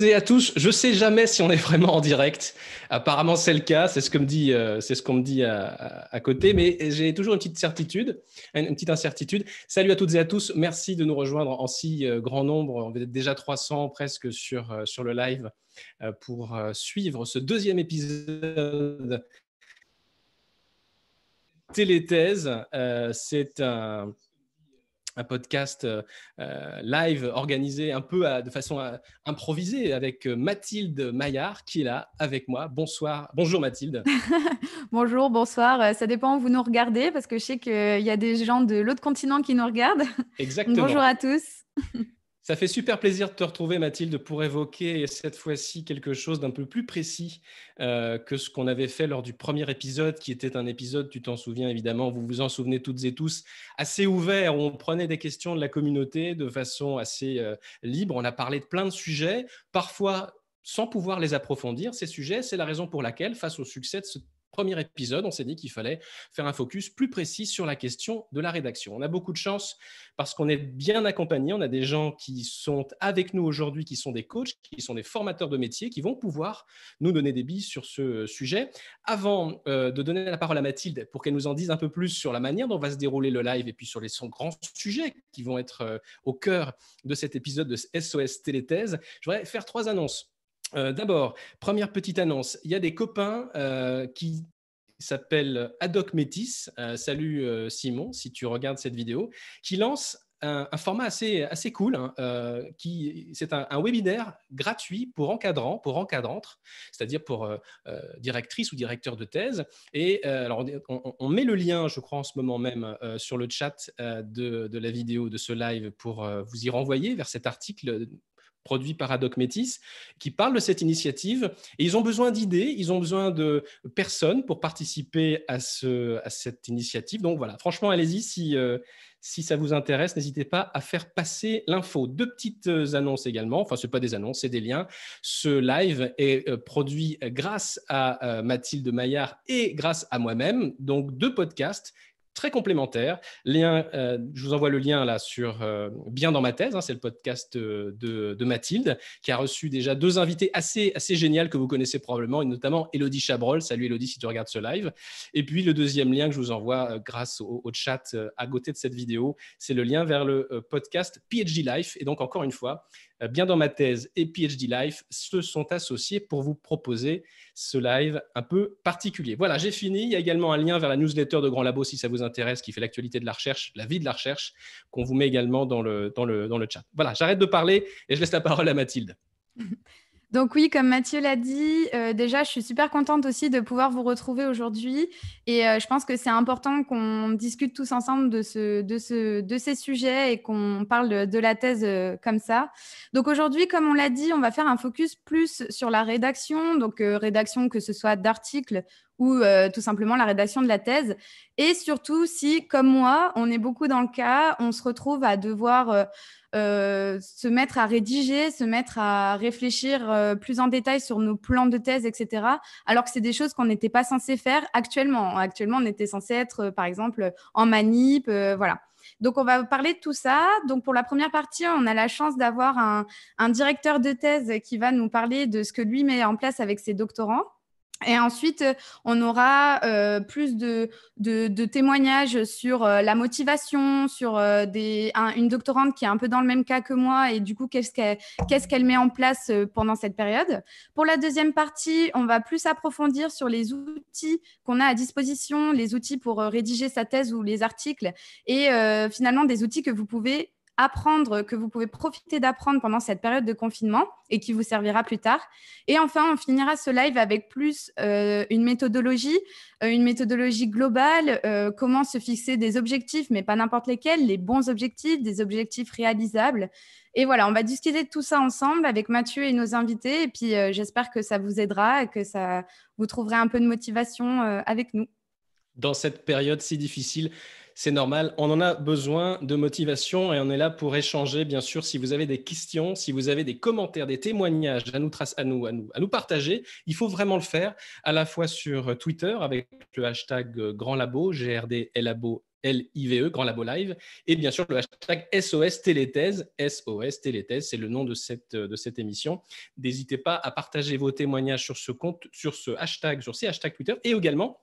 et à tous. Je sais jamais si on est vraiment en direct. Apparemment, c'est le cas. C'est ce euh, qu'on me dit, c'est ce qu'on dit à, côté. Mais j'ai toujours une petite certitude, une, petite incertitude. Salut à toutes et à tous. Merci de nous rejoindre en si euh, grand nombre. On est déjà 300 presque sur, euh, sur le live pour suivre ce deuxième épisode Téléthèse. c'est un un podcast euh, euh, live organisé un peu de façon euh, improvisée avec Mathilde Maillard qui est là avec moi. Bonsoir, bonjour Mathilde. bonjour, bonsoir. Ça dépend où vous nous regardez parce que je sais qu'il y a des gens de l'autre continent qui nous regardent. Exactement. bonjour à tous. Ça fait super plaisir de te retrouver, Mathilde, pour évoquer cette fois-ci quelque chose d'un peu plus précis euh, que ce qu'on avait fait lors du premier épisode, qui était un épisode, tu t'en souviens évidemment, vous vous en souvenez toutes et tous, assez ouvert, où on prenait des questions de la communauté de façon assez euh, libre. On a parlé de plein de sujets, parfois sans pouvoir les approfondir, ces sujets. C'est la raison pour laquelle, face au succès de ce premier épisode, on s'est dit qu'il fallait faire un focus plus précis sur la question de la rédaction. On a beaucoup de chance parce qu'on est bien accompagné, on a des gens qui sont avec nous aujourd'hui, qui sont des coachs, qui sont des formateurs de métier, qui vont pouvoir nous donner des billes sur ce sujet. Avant euh, de donner la parole à Mathilde pour qu'elle nous en dise un peu plus sur la manière dont va se dérouler le live et puis sur les grands sujets qui vont être euh, au cœur de cet épisode de SOS Téléthèse, je voudrais faire trois annonces. Euh, d'abord, première petite annonce, il y a des copains euh, qui s'appellent Adoc Métis, euh, salut Simon si tu regardes cette vidéo, qui lance un, format assez, assez cool, hein, qui c'est un, webinaire gratuit pour encadrants, pour encadrantes, c'est-à-dire pour directrice ou directeur de thèse. Et alors on, met le lien, je crois en ce moment même, sur le chat de, de, la vidéo de ce live pour vous y renvoyer vers cet article produit par Métis, qui parle de cette initiative. Et ils ont besoin d'idées, ils ont besoin de personnes pour participer à, ce, à cette initiative. Donc voilà, franchement, allez-y si, euh, si ça vous intéresse, n'hésitez pas à faire passer l'info. Deux petites euh, annonces également, enfin ce pas des annonces, c'est des liens. Ce live est euh, produit grâce à Mathilde Maillard et grâce à moi-même, donc deux podcasts très complémentaires. Euh, je vous envoie le lien là sur euh, Bien dans ma thèse, hein, c'est le podcast euh, de, Mathilde, qui a reçu déjà deux invités assez, assez géniales que vous connaissez probablement, et notamment Elodie Chabrol. Salut Elodie si tu regardes ce live. Et puis le deuxième lien que je vous envoie grâce au, au chat à côté de cette vidéo, c'est le lien vers le podcast PhD Life. Et donc encore une fois, euh, bien dans ma thèse et PhD Life se sont associés pour vous proposer ce live un peu particulier. Voilà, j'ai fini. Il y a également un lien vers la newsletter de Grand Labo si ça vous intéresse, qui fait l'actualité de la recherche, la vie de la recherche, qu'on vous met également dans le, dans le, dans le chat. Voilà, j'arrête de parler et je laisse la parole à Mathilde. Donc oui, comme Mathieu l'a dit, euh, déjà, je suis super contente aussi de pouvoir vous retrouver aujourd'hui. Et euh, je pense que c'est important qu'on discute tous ensemble de, ces sujets et qu'on parle de, la thèse euh, comme ça. Donc aujourd'hui, comme on l'a dit, on va faire un focus plus sur la rédaction, donc rédaction que ce soit d'articles ou tout simplement la rédaction de la thèse. Et surtout, si, comme moi, on est beaucoup dans le cas, on se retrouve à devoir euh, se mettre à rédiger, se mettre à réfléchir euh, plus en détail sur nos plans de thèse, etc. Alors que c'est des choses qu'on n'était pas censé faire actuellement. Actuellement, on était censé être, euh, par exemple, en manip, voilà. Donc, on va parler de tout ça. Donc, pour la première partie, on a la chance d'avoir un directeur de thèse qui va nous parler de ce que lui met en place avec ses doctorants. Et ensuite, euh, on aura euh, plus de, témoignages sur euh, la motivation, sur une doctorante qui est un peu dans le même cas que moi et du coup, qu'est-ce qu'elle met en place pendant cette période. Pour la deuxième partie, on va plus approfondir sur les outils qu'on a à disposition, les outils pour rédiger sa thèse ou les articles et finalement des outils que vous pouvez apprendre, que vous pouvez profiter d'apprendre pendant cette période de confinement et qui vous servira plus tard. Et enfin, on finira ce live avec plus euh, une méthodologie, euh, une méthodologie globale, euh, comment se fixer des objectifs, mais pas n'importe lesquels, les bons objectifs, des objectifs réalisables. Et voilà, on va discuter de tout ça ensemble avec Mathieu et nos invités. Et puis, j'espère que ça vous aidera et que ça vous trouverez un peu de motivation avec nous. Dans cette période si difficile, c'est normal. On en a besoin de motivation et on est là pour échanger, bien sûr. Si vous avez des questions, si vous avez des commentaires, des témoignages à nous, à nous, à nous, à nous partager, il faut vraiment le faire, à la fois sur euh, Twitter avec le hashtag euh, Grand Labo, GRD Labo LIVE, Grand Labo Live, et bien sûr le hashtag SOS Téléthèse. SOS Téléthèse, c'est le nom de cette, euh, de cette émission. N'hésitez pas à partager vos témoignages sur ce compte, sur ce hashtag, sur ces hashtags Twitter, et également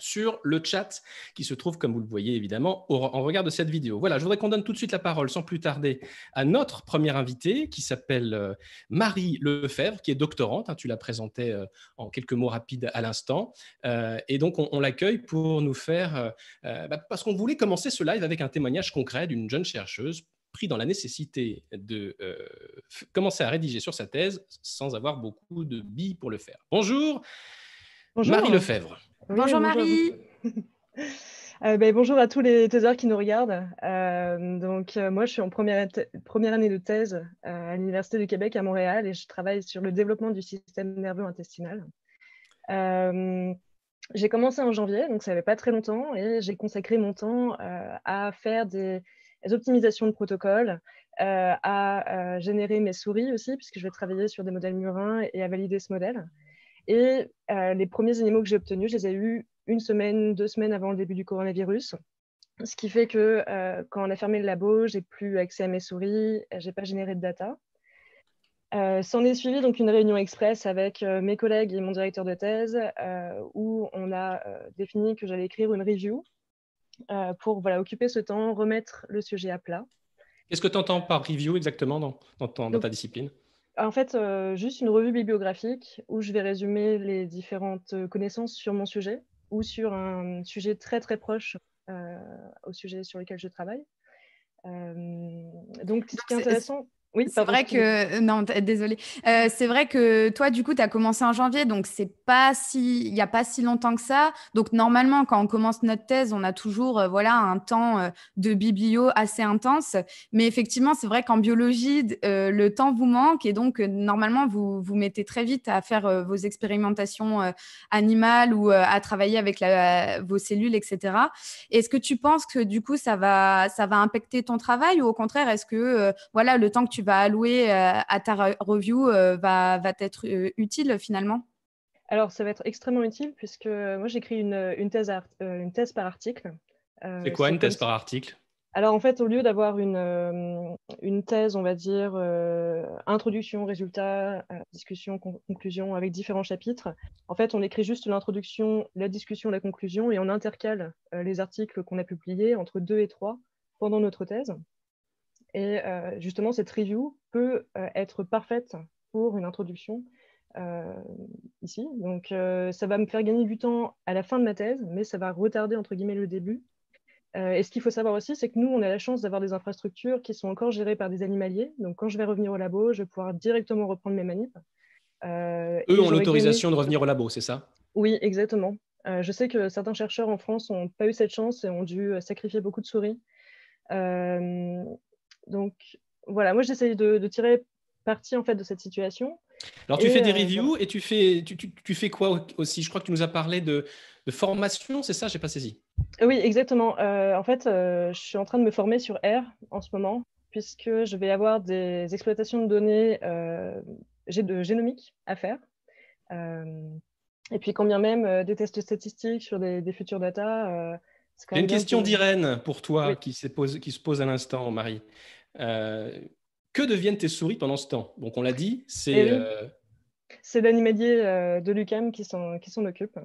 sur le chat qui se trouve, comme vous le voyez évidemment, en regard de cette vidéo. Voilà, je voudrais qu'on donne tout de suite la parole, sans plus tarder, à notre première invitée qui s'appelle euh, Marie Lefebvre, qui est doctorante. Hein, tu la présentais euh, en quelques mots rapides à l'instant. Euh, et donc, on, l'accueille pour nous faire, bah, parce qu'on voulait commencer ce live avec un témoignage concret d'une jeune chercheuse pris dans la nécessité de commencer à rédiger sur sa thèse sans avoir beaucoup de billes pour le faire. Bonjour, Bonjour. Marie Lefebvre. Bonjour, Marie. Euh, ben, bonjour à tous les théseurs qui nous regardent. Euh, donc, euh, moi, je suis en première, année de thèse à l'Université du Québec à Montréal et je travaille sur le développement du système nerveux intestinal. j'ai commencé en janvier, donc ça n'avait pas très longtemps, et j'ai consacré mon temps à faire des, des, optimisations de protocoles, à générer mes souris aussi, puisque je vais travailler sur des modèles murins et à valider ce modèle. Et euh, les premiers animaux que j'ai obtenus, je les ai eus une semaine, deux semaines avant le début du coronavirus. Ce qui fait que euh, quand on a fermé le labo, j'ai plus accès à mes souris, j'ai pas généré de data. Euh, s'en est suivi donc une réunion express avec mes collègues et mon directeur de thèse où on a défini que j'allais écrire une review pour voilà, occuper ce temps, remettre le sujet à plat. Qu'est-ce que tu entends par review exactement dans, dans ta discipline en fait, euh, juste une revue bibliographique où je vais résumer les différentes euh, connaissances sur mon sujet ou sur un sujet très très proche euh, au sujet sur lequel je travaille. donc, ce qui est intéressant. Oui, c'est vrai que non, désolé. Euh, c'est vrai que toi, du coup, tu as commencé en janvier, donc c'est pas si il n'y a pas si longtemps que ça. Donc normalement, quand on commence notre thèse, on a toujours euh, voilà un temps euh, de biblio assez intense. Mais effectivement, c'est vrai qu'en biologie, le temps vous manque et donc normalement vous vous mettez très vite à faire vos expérimentations animales ou à travailler avec vos cellules, etc. Est-ce que tu penses que du coup ça va ça va impacter ton travail ou au contraire est-ce que voilà le temps que tu tu allouer euh, à ta review euh, va, va être euh, utile finalement Alors, ça va être extrêmement utile puisque moi, j'écris une, une, thèse une thèse par article. C'est quoi une thèse par article alors en fait, au lieu d'avoir une, thèse, on va dire, introduction, résultat, discussion, conclusion, avec différents chapitres, en fait, on écrit juste l'introduction, la discussion, la conclusion, et on intercale les articles qu'on a publiés entre deux et trois pendant notre thèse. Et euh, justement, cette review peut euh, être parfaite pour une introduction euh, ici. Donc, ça va me faire gagner du temps à la fin de ma thèse, mais ça va retarder, entre guillemets, le début. et ce qu'il faut savoir aussi, c'est que nous, on a la chance d'avoir des infrastructures qui sont encore gérées par des animaliers. Donc, quand je vais revenir au labo, je vais pouvoir directement reprendre mes manips. Euh, Eux ont l'autorisation de revenir au labo, c'est ça Oui, exactement. je sais que certains chercheurs en France n'ont pas eu cette chance et ont dû sacrifier beaucoup de souris. Donc voilà, moi j'essaye de, tirer parti en fait de cette situation. Alors tu fais des euh, reviews et tu fais, tu, fais quoi aussi Je crois que tu nous as parlé de, formation, c'est ça J'ai pas saisi. Oui, exactement. Euh, en fait, euh, je suis en train de me former sur R en ce moment, puisque je vais avoir des exploitations de données euh, de génomique à faire. et puis, combien même des tests statistiques sur des, des futurs data. une question d'Irène pour toi qui, qui se pose à l'instant, Marie. Euh, que deviennent tes souris pendant ce temps Donc, on l'a dit, c'est. Eh euh, c'est euh, de l'UCAM qui s'en occupe.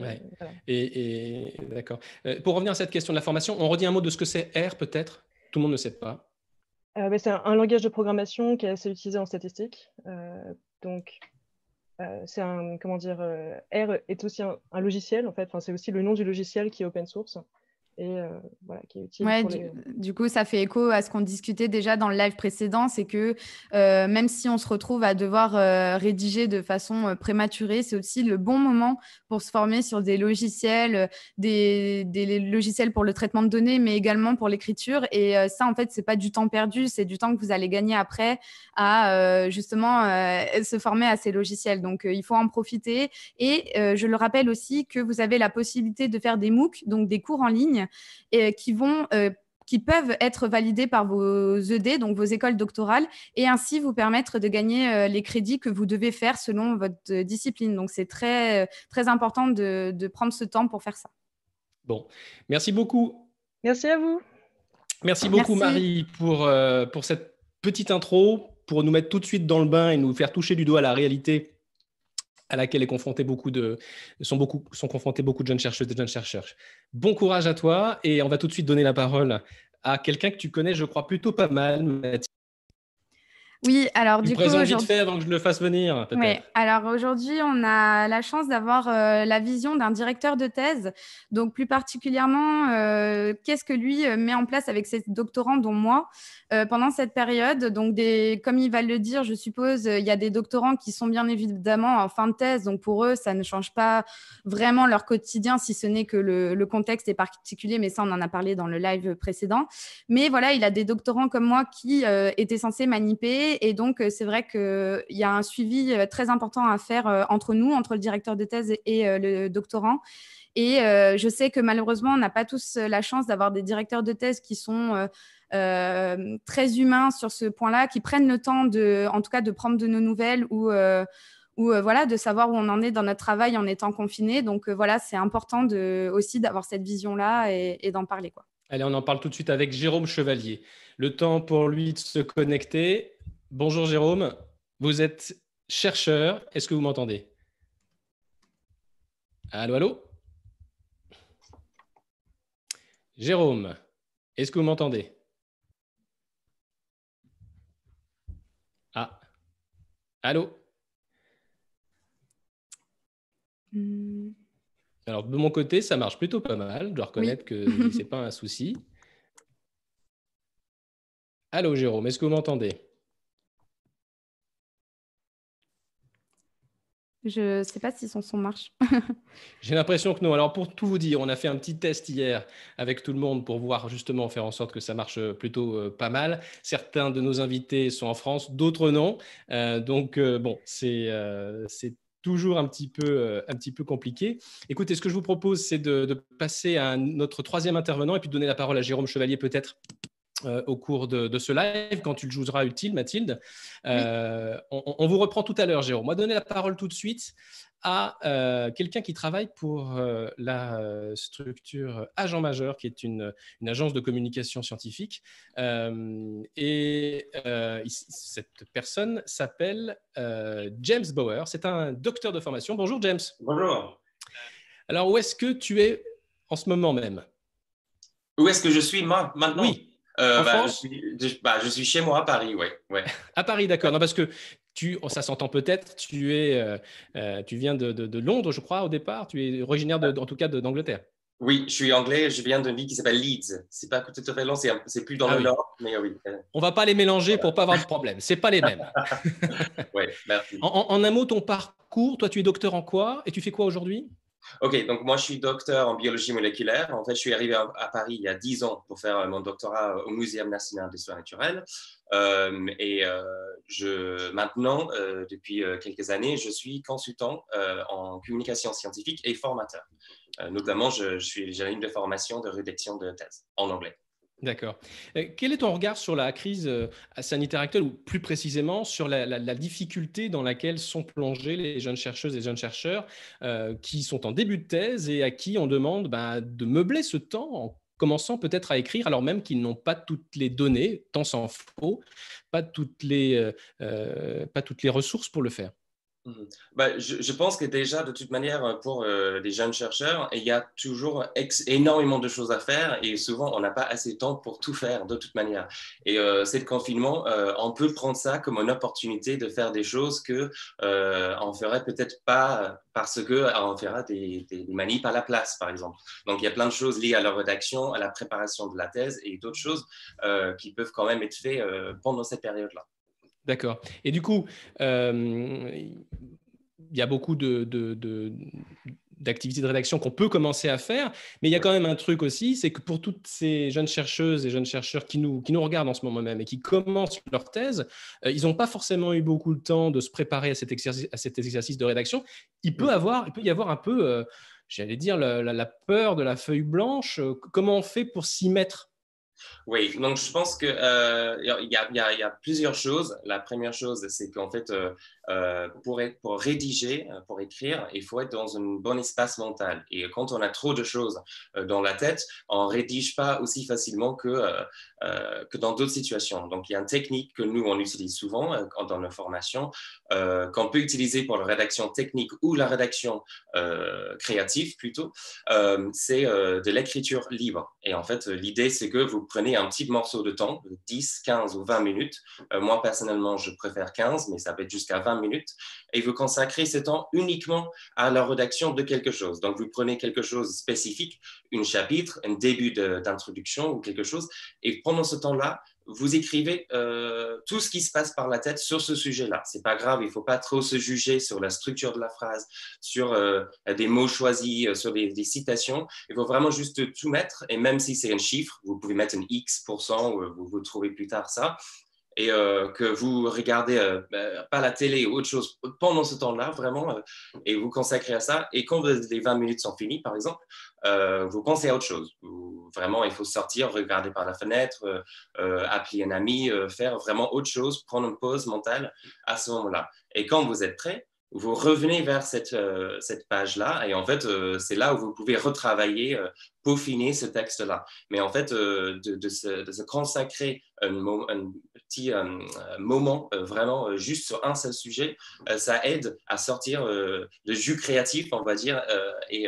ouais. Et, d'accord. pour revenir à cette question de la formation, on redit un mot de ce que c'est R peut-être. Tout le monde ne sait pas. Bah, c'est un, langage de programmation qui est assez utilisé en statistique. donc, c'est un comment dire. R est aussi un, un logiciel en fait. Enfin, c'est aussi le nom du logiciel qui est open source et euh, voilà, qui est utile. Ouais, du, coup, ça fait écho à ce qu'on discutait déjà dans le live précédent, c'est que euh, même si on se retrouve à devoir euh, rédiger de façon prématurée, c'est aussi le bon moment pour se former sur des logiciels, des, logiciels pour le traitement de données, mais également pour l'écriture. Et ça, en fait, c'est pas du temps perdu, c'est du temps que vous allez gagner après à justement se former à ces logiciels. Donc, il faut en profiter. Et je le rappelle aussi que vous avez la possibilité de faire des MOOC, donc des cours en ligne et, euh, qui vont euh, qui peuvent être validés par vos ED, donc vos écoles doctorales, et ainsi vous permettre de gagner euh, les crédits que vous devez faire selon votre discipline. Donc c'est très, très important de, prendre ce temps pour faire ça. Bon, merci beaucoup. Merci à vous. Merci beaucoup Marie pour, pour cette petite intro, pour nous mettre tout de suite dans le bain et nous faire toucher du doigt la réalité à laquelle est confronté beaucoup de, sont, beaucoup, sont confrontés beaucoup de jeunes chercheuses et de jeunes chercheurs. Bon courage à toi et on va tout de suite donner la parole à quelqu'un que tu connais, je crois, plutôt pas mal, oui, alors du présent coup. vite fait avant que je le fasse venir. Oui, alors aujourd'hui, on a la chance d'avoir euh, la vision d'un directeur de thèse. Donc, plus particulièrement, euh, qu'est-ce que lui euh, met en place avec ses doctorants, dont moi, pendant cette période Donc, des, comme il va le dire, je suppose, il y a des doctorants qui sont bien évidemment en fin de thèse. Donc, pour eux, ça ne change pas vraiment leur quotidien, si ce n'est que le, le contexte est particulier. Mais ça, on en a parlé dans le live précédent. Mais voilà, il a des doctorants comme moi qui étaient censés maniper et donc, euh, c'est vrai qu'il y a un suivi euh, très important à faire euh, entre nous, entre le directeur de thèse et le doctorant. Et je sais que malheureusement, on n'a pas tous la chance d'avoir des directeurs de thèse qui sont... très humains sur ce point-là, qui prennent le temps de, en tout cas, de prendre de nos nouvelles ou, ou voilà, de savoir où on en est dans notre travail en étant confiné. Donc voilà, c'est important de, aussi d'avoir cette vision-là et, d'en parler. Quoi. Allez, on en parle tout de suite avec Jérôme Chevalier. Le temps pour lui de se connecter. Bonjour Jérôme, vous êtes chercheur, est-ce que vous m'entendez Allô, allô Jérôme, est-ce que vous m'entendez Ah, allô hmm. Alors, de mon côté, ça marche plutôt pas mal. Je dois reconnaître que ce n'est pas un souci. Allô, Jérôme, est-ce que vous m'entendez Je ne sais pas si son son marche. J'ai l'impression que non. Alors pour tout vous dire, on a fait un petit test hier avec tout le monde pour voir justement faire en sorte que ça marche plutôt euh, pas mal. Certains de nos invités sont en France, d'autres non. Euh, donc euh, bon, c'est toujours un petit peu, un petit peu compliqué. Écoutez, ce que je vous propose, c'est de, de, passer à notre troisième intervenant et puis de donner la parole à Jérôme Chevalier peut-être. Euh, au cours de, ce live, quand tu le joueras utile, Mathilde. Euh, on, vous reprend tout à l'heure, Jérôme. On va donner la parole tout de suite à euh, quelqu'un qui travaille pour la structure Agent Majeur, qui est une, agence de communication scientifique. et cette personne s'appelle James Bauer. C'est un docteur de formation. Bonjour, James. Bonjour. Alors, où est-ce que tu es en ce moment même Où est-ce que je suis maintenant Oui bah, je suis, bah, je suis, chez moi à Paris, ouais. ouais. À Paris, d'accord. Non, parce que tu, oh, ça s'entend peut-être, tu, es, euh, euh, tu viens de, Londres, je crois, au départ. Tu es originaire, en tout cas, d'Angleterre. Oui, je suis anglais, je viens d'une ville qui s'appelle Leeds. C'est pas tout à fait c'est plus dans ah le nord, mais oui. On va pas les mélanger pour pas avoir de problème. C'est pas les mêmes. merci. en, un mot, ton parcours, toi, tu es docteur en quoi et tu fais quoi aujourd'hui Ok, donc moi je suis docteur en biologie moléculaire. En fait, je suis arrivé à Paris il y a 10 ans pour faire euh, mon doctorat euh, au Muséum national d'histoire naturelle. Euh, et je, maintenant, depuis quelques années, je suis consultant en communication scientifique et formateur. notamment, je, suis j'ai de formation de rédaction de thèse en anglais. D'accord. Euh, quel est ton regard sur la crise euh, sanitaire actuelle, ou plus précisément sur la, difficulté dans laquelle sont plongés les jeunes chercheuses et jeunes chercheurs euh, qui sont en début de thèse et à qui on demande bah, de meubler ce temps en commençant peut-être à écrire, alors même qu'ils n'ont pas toutes les données, tant s'en faut, pas toutes les ressources pour le faire Mhm. Bah, je, je, pense que déjà, de toute manière, euh, pour euh, les jeunes chercheurs, il y a toujours énormément de choses à faire et souvent, on n'a pas assez de temps pour tout faire, de toute manière. Et euh, le confinement, euh, on peut prendre ça comme une opportunité de faire des choses que euh, on ferait peut-être pas parce qu'on fera des, des, par la place, par exemple. Donc, il y a plein de choses liées à la rédaction, à la préparation de la thèse et d'autres choses qui peuvent quand même être faites pendant cette période-là. D'accord. Et du coup, euh, il y a beaucoup de, d'activités de rédaction qu'on peut commencer à faire. Mais il y a quand même un truc aussi, c'est que pour toutes ces jeunes chercheuses et jeunes chercheurs qui nous, qui nous regardent en ce moment même et qui commencent leur thèse, euh, ils n'ont pas forcément eu beaucoup de temps de se préparer à cet exercice, à cet exercice de rédaction. Il peut, avoir, il peut y avoir un peu, euh, j'allais dire, la, peur de la feuille blanche. Comment on fait pour s'y mettre oui, donc je pense qu'il euh, y, a plusieurs choses. La première chose, c'est qu'en fait, euh, euh, pour, être, pour rédiger, euh, pour écrire, il faut être dans un bon espace mental. Et quand on a trop de choses euh, dans la tête, on rédige pas aussi facilement que, que dans d'autres situations. Donc, il y a une technique que nous, on utilise souvent dans nos formations, qu'on peut utiliser pour la rédaction technique ou la rédaction créative plutôt, c'est de l'écriture libre. Et en fait, l'idée, c'est que vous prenez un petit morceau de temps, 10, 15 ou 20 minutes. moi, personnellement, je préfère 15, mais ça peut être jusqu'à 20 minutes et vous consacrez ce temps uniquement à la rédaction de quelque chose. Donc, vous prenez quelque chose de spécifique, un chapitre, un début d'introduction ou quelque chose, et pendant ce temps-là, vous écrivez euh, tout ce qui se passe par la tête sur ce sujet-là. ce n'est pas grave, il ne faut pas trop se juger sur la structure de la phrase, sur euh, des mots choisis, euh, sur des, citations. Il faut vraiment juste tout mettre. Et même si c'est un chiffre, vous pouvez mettre un X pour cent, vous, vous trouvez plus tard ça et euh, que vous regardez euh, bah, pas la télé ou autre chose pendant ce temps-là, vraiment, euh, et vous consacrez à ça. Et quand les 20 minutes sont finies, par exemple, vous pensez à autre chose. vraiment, il faut sortir, regarder par la fenêtre, appeler un ami, faire vraiment autre chose, prendre une pause mentale à ce moment-là. Et quand vous êtes prêt, vous revenez vers cette, euh, cette page-là et en fait, euh, c'est là où vous pouvez retravailler, euh, peaufiner ce texte-là. Mais en fait, de, se, consacrer un, un petit moment vraiment juste sur un seul sujet, ça aide à sortir le jus créatif, on va dire, et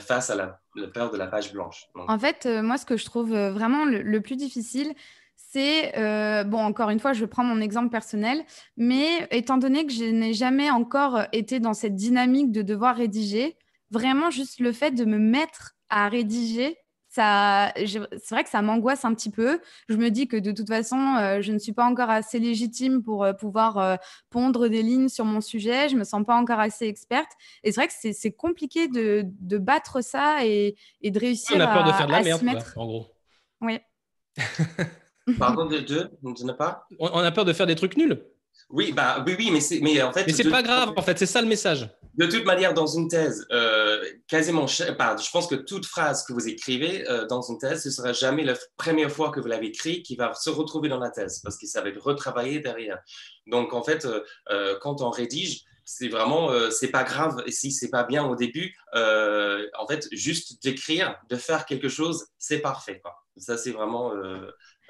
face à la, peur de la page blanche. En fait, moi, ce que je trouve vraiment le plus difficile, c'est, euh, bon, encore une fois, je prends mon exemple personnel, mais étant donné que je n'ai jamais encore été dans cette dynamique de devoir rédiger, vraiment juste le fait de me mettre à rédiger, c'est vrai que ça m'angoisse un petit peu. Je me dis que de toute façon, euh, je ne suis pas encore assez légitime pour euh, pouvoir pondre des lignes sur mon sujet. Je me sens pas encore assez experte. Et c'est vrai que c'est compliqué de, battre ça et, de réussir à, On faire la mettre... en gros. Oui. Pardon de, ne pas on, a peur de faire des trucs nuls. Oui, bah, oui, oui, mais, c'est, mais en fait. Mais c'est pas grave, en fait, c'est ça le message. De toute manière, dans une thèse, euh, quasiment, bah, je pense que toute phrase que vous écrivez euh, dans une thèse, ce ne sera jamais la première fois que vous l'avez écrite qui va se retrouver dans la thèse, parce qu'il ça va retravaillé derrière. Donc, en fait, euh, quand on rédige, c'est vraiment, c'est pas grave si c'est pas bien au début. en fait, juste d'écrire, de faire quelque chose, c'est parfait. Ça, c'est vraiment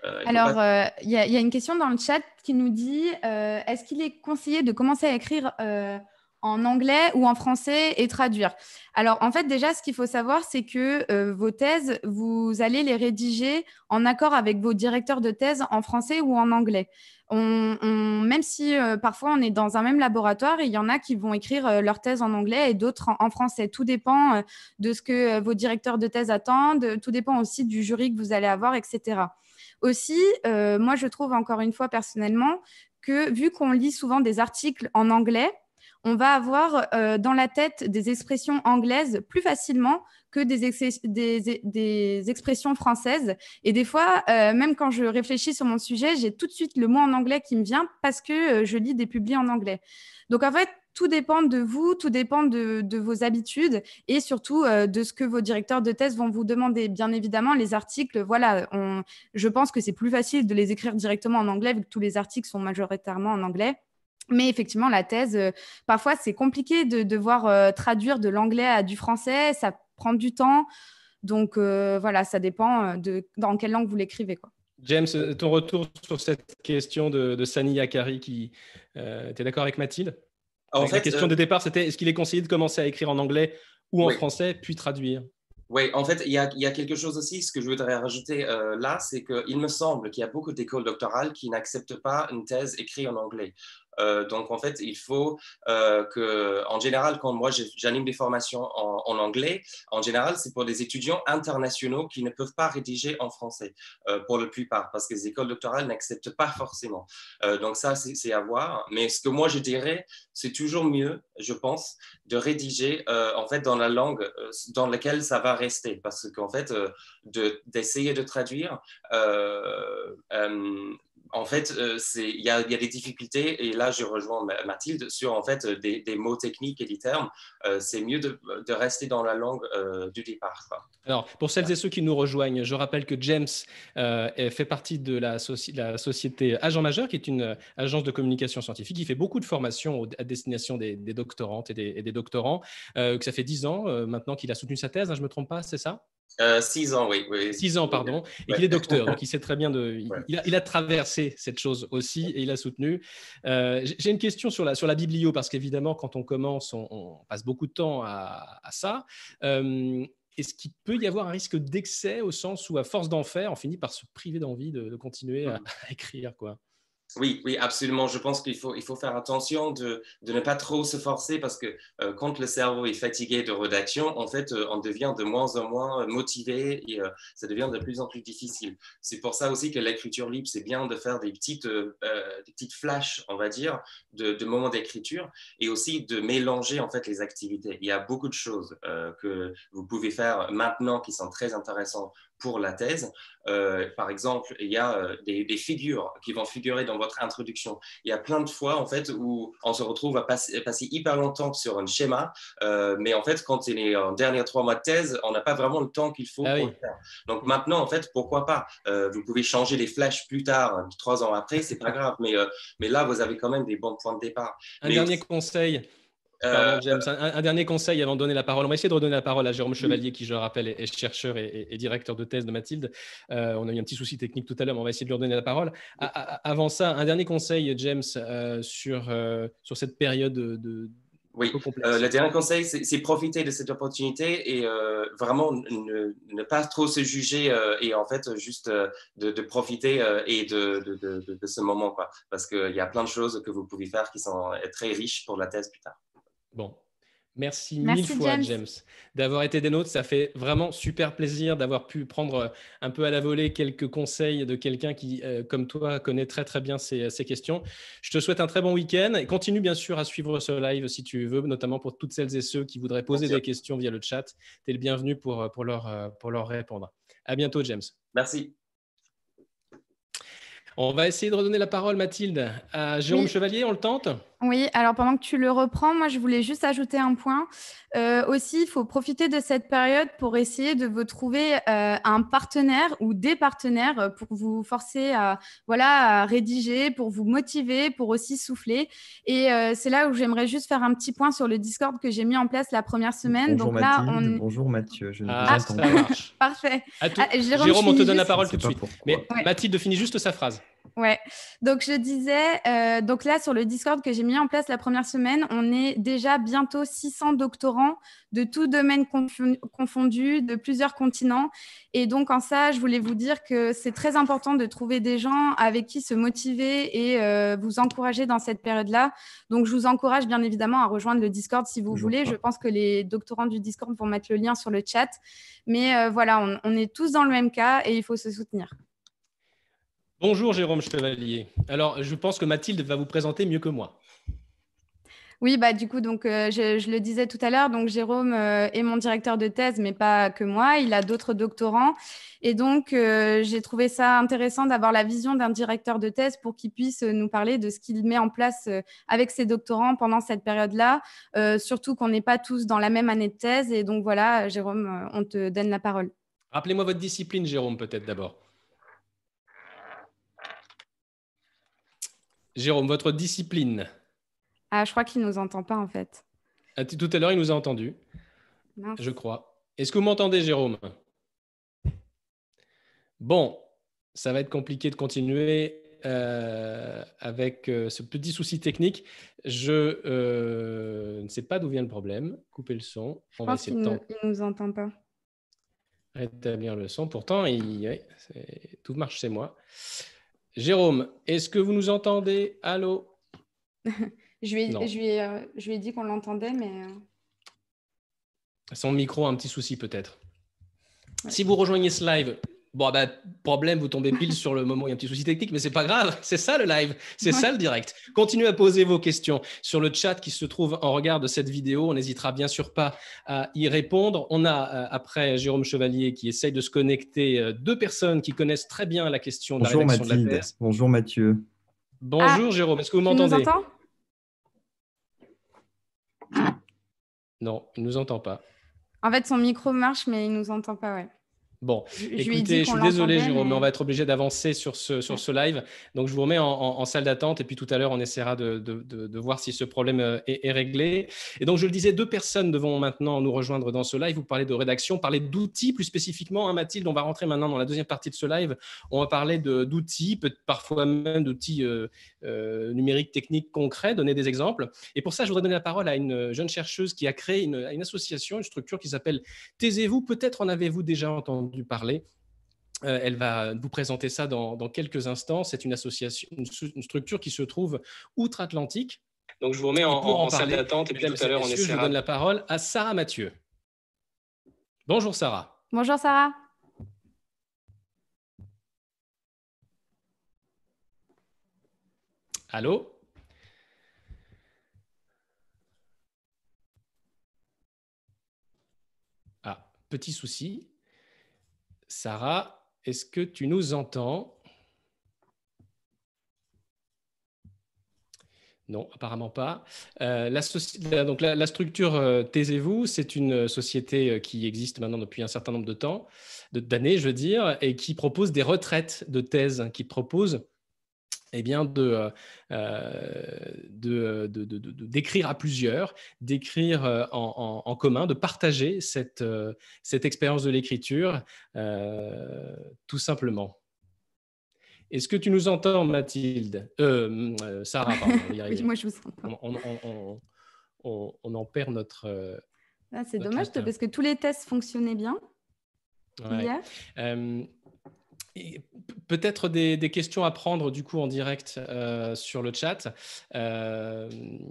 euh, Alors, euh, il y, a une question dans le chat qui nous dit euh, est-ce qu'il est conseillé de commencer à écrire en anglais ou en français et traduire. Alors en fait déjà ce qu'il faut savoir c'est que vos thèses, vous allez les rédiger en accord avec vos directeurs de thèse en français ou en anglais. même si parfois on est dans un même laboratoire, il y en a qui vont écrire leur thèse en anglais et d'autres en, français. Tout dépend de ce que vos directeurs de thèse attendent, tout dépend aussi du jury que vous allez avoir, etc. Aussi, euh, moi, je trouve encore une fois personnellement que vu qu'on lit souvent des articles en anglais, on va avoir euh, dans la tête des expressions anglaises plus facilement que des, expressions françaises. Et des fois, euh, même quand je réfléchis sur mon sujet, j'ai tout de suite le mot en anglais qui me vient parce que je lis des publis en anglais. Donc en fait, tout dépend de vous, tout dépend de, vos habitudes et surtout euh, de ce que vos directeurs de thèse vont vous demander. Bien évidemment, les articles, voilà, je pense que c'est plus facile de les écrire directement en anglais vu que tous les articles sont majoritairement en anglais. Mais effectivement, la thèse, euh, parfois, c'est compliqué de devoir euh, traduire de l'anglais à du français. Ça prend du temps. Donc, voilà, ça dépend de dans quelle langue vous l'écrivez. James, ton retour sur cette question de, Sani Yakari, qui es d'accord avec Mathilde en fait, la question euh, de départ, c'était est-ce qu'il est conseillé de commencer à écrire en anglais ou en français, puis traduire oui, en fait, il y, a, quelque chose aussi, ce que je voudrais rajouter euh, là, c'est qu'il me semble qu'il y a beaucoup d'écoles doctorales qui n'acceptent pas une thèse écrite en anglais. Euh, donc, en fait, il faut euh, que, en général, quand moi j'anime des formations en, en anglais, en général, c'est pour des étudiants internationaux qui ne peuvent pas rédiger en français, euh, pour la plupart, parce que les écoles doctorales n'acceptent pas forcément. donc, ça, c'est à voir. Mais ce que moi je dirais, c'est toujours mieux, je pense, de rédiger en fait dans la langue dans laquelle ça va rester, parce qu'en fait, d'essayer de, traduire. Euh, euh, en fait, euh, il y, a des difficultés, et là je rejoins Mathilde sur en fait des, mots techniques et des termes. c'est mieux de, rester dans la langue du départ. Alors, pour celles et ceux qui nous rejoignent, je rappelle que James fait partie de la, la, société Agent Majeur, qui est une agence de communication scientifique Il fait beaucoup de formations à destination des, doctorantes et des, doctorants, que ça fait dix ans maintenant qu'il a soutenu sa thèse, hein, je ne me trompe pas, c'est ça euh, six ans, oui. 6 ans, pardon. Et il est docteur, donc il sait très bien de. Il, a, traversé cette chose aussi et il a soutenu. Euh, j'ai une question sur la, sur la biblio, parce qu'évidemment, quand on commence, on, passe beaucoup de temps à, ça. Euh, est-ce qu'il peut y avoir un risque d'excès au sens où, à force d'en faire, on finit par se priver d'envie de, continuer à, hmm. à écrire quoi oui, oui, absolument. Je pense qu'il faut, il faut faire attention de, ne pas trop se forcer parce que euh, quand le cerveau est fatigué de rédaction, en fait, euh, on devient de moins en moins motivé et euh, ça devient de plus en plus difficile. C'est pour ça aussi que l'écriture libre, c'est bien de faire des petites, des petites flashs, on va dire, de, de moments d'écriture et aussi de mélanger en fait les activités. Il y a beaucoup de choses que vous pouvez faire maintenant qui sont très intéressantes pour la thèse. Euh, par exemple, il y a euh, des, figures qui vont figurer dans votre introduction. Il y a plein de fois, en fait, où on se retrouve à passer, hyper longtemps sur un schéma, euh, mais en fait, quand il est en dernier trois mois de thèse, on n'a pas vraiment le temps qu'il faut ah pour le faire. Donc maintenant, en fait, pourquoi pas Vous pouvez changer les flèches plus tard, trois ans après, c'est pas grave, mais, mais là, vous avez quand même des bons points de départ. Un dernier conseil euh, un, dernier conseil avant de donner la parole. On va essayer de redonner la parole à Jérôme Chevalier, qui, je le rappelle, est, chercheur et, directeur de thèse de Mathilde. Euh, on a eu un petit souci technique tout à l'heure, mais on va essayer de lui redonner la parole. avant ça, un dernier conseil, James, euh, sur, sur cette période de, oui, le dernier conseil, c'est profiter de cette opportunité et vraiment ne, pas trop se juger et en fait juste de, profiter et de, de, de, ce moment. Quoi. Parce qu'il y a plein de choses que vous pouvez faire qui sont très riches pour la thèse plus tard. Bon, Merci, mille fois, James, d'avoir été des nôtres. Ça fait vraiment super plaisir d'avoir pu prendre euh, un peu à la volée quelques conseils de quelqu'un qui, euh, comme toi, connaît très très bien euh, ces, questions. Je te souhaite un très bon week-end et continue bien sûr à suivre ce live si tu veux, notamment pour toutes celles et ceux qui voudraient poser des questions via le chat. Tu es le bienvenu pour, pour, leur, pour leur répondre. À bientôt, James. Merci. On va essayer de redonner la parole, Mathilde, à Jérôme Chevalier. On le tente oui, alors pendant que tu le reprends, moi je voulais juste ajouter un point. Euh, aussi, il faut profiter de cette période pour essayer de vous trouver euh, un partenaire ou des partenaires euh, pour vous forcer à, voilà, rédiger, pour vous motiver, pour aussi souffler. Et c'est là où j'aimerais juste faire un petit point sur le Discord que j'ai mis en place la première semaine. Bonjour Donc là, on... bonjour Mathieu. Je ah, ça marche. Parfait. Ah, Jérôme, on te donne la parole tout de suite. Mais Mathilde finit juste sa phrase. Ouais. Donc je disais, euh, donc là sur le Discord que j'ai mis en place la première semaine, on est déjà bientôt 600 doctorants de tous domaines confondus, de plusieurs continents. Et donc en ça, je voulais vous dire que c'est très important de trouver des gens avec qui se motiver et euh, vous encourager dans cette période-là. Donc je vous encourage bien évidemment à rejoindre le Discord si vous voulez. Je pense que les doctorants du Discord vont mettre le lien sur le chat. Mais euh, voilà, on, on est tous dans le même cas et il faut se soutenir. Bonjour Jérôme Chevalier. Alors, je pense que Mathilde va vous présenter mieux que moi. Oui, bah, du coup, donc, euh, je, le disais tout à l'heure, donc Jérôme euh, est mon directeur de thèse, mais pas que moi. Il a d'autres doctorants. Et donc, euh, j'ai trouvé ça intéressant d'avoir la vision d'un directeur de thèse pour qu'il puisse nous parler de ce qu'il met en place avec ses doctorants pendant cette période-là, surtout qu'on n'est pas tous dans la même année de thèse. Et donc, voilà, Jérôme, on te donne la parole. Rappelez-moi votre discipline, Jérôme, peut-être d'abord. Jérôme, votre discipline Ah, je crois qu'il ne nous entend pas en fait. Ah, tout à l'heure, il nous a entendus, je crois. Est-ce que vous m'entendez, Jérôme Bon, ça va être compliqué de continuer euh, avec euh, ce petit souci technique. Je euh, ne sais pas d'où vient le problème. Couper le son. Je qu'il ne nous entend pas. Rétablir le son. Pourtant, il, tout marche chez moi. Jérôme, est-ce que vous nous entendez Allô euh, je, lui ai, dit qu'on l'entendait, mais... Euh, Son micro a un petit souci peut-être. Si vous rejoignez ce live, Bon, ben, problème, vous tombez pile sur le moment où il y a un petit souci technique, mais c'est pas grave. C'est ça le live, c'est ça le direct. Continuez à poser vos questions sur le chat qui se trouve en regard de cette vidéo. On n'hésitera bien sûr pas à y répondre. On a, euh, après Jérôme Chevalier, qui essaye de se connecter, euh, deux personnes qui connaissent très bien la question de Bonjour, la de la Bonjour Mathieu. Bonjour ah, Jérôme, est-ce que vous m'entendez Non, il ne nous entend pas. En fait, son micro marche, mais il ne nous entend pas, ouais. Bon, écoutez, je, suis désolé, Jérôme, mais... on va être obligé d'avancer sur, ce, sur ce live. Donc, je vous remets en, salle d'attente et puis tout à l'heure, on essaiera de, de, de, voir si ce problème euh, est, réglé. Et donc, je le disais, deux personnes devront maintenant nous rejoindre dans ce live. Vous parlez de rédaction, parler d'outils plus spécifiquement. Hein, Mathilde, on va rentrer maintenant dans la deuxième partie de ce live. On va parler d'outils, parfois même d'outils euh, euh, numériques, techniques, concrets, donner des exemples. Et pour ça, je voudrais donner la parole à une jeune chercheuse qui a créé une, une association, une structure qui s'appelle Taisez-vous, peut-être en avez-vous déjà entendu parler. Euh, elle va vous présenter ça dans, quelques instants. C'est une association, une, structure qui se trouve outre-Atlantique. Donc je vous remets en, salle d'attente et puis tout à l'heure on essaiera. Je donne la parole à Sarah Mathieu. Bonjour Sarah. Bonjour Sarah. Allô Ah, petit souci, Sarah, est-ce que tu nous entends Non, apparemment pas. Euh, la, donc la, structure euh, Taisez-vous, c'est une euh, société qui existe maintenant depuis un certain nombre de temps, d'années, je veux dire, et qui propose des retraites de thèse, hein, qui propose eh bien euh, euh, euh, de, d'écrire à plusieurs, d'écrire en, commun, de partager cette, cette expérience de l'écriture, tout simplement. Est-ce que tu nous entends, Mathilde euh, Sarah, pardon. oui, moi, je vous entends. On, en perd notre... Ah, c'est dommage, parce que tous les tests fonctionnaient bien. Ouais. Peut-être des, questions à prendre du coup en direct euh, sur le chat, euh,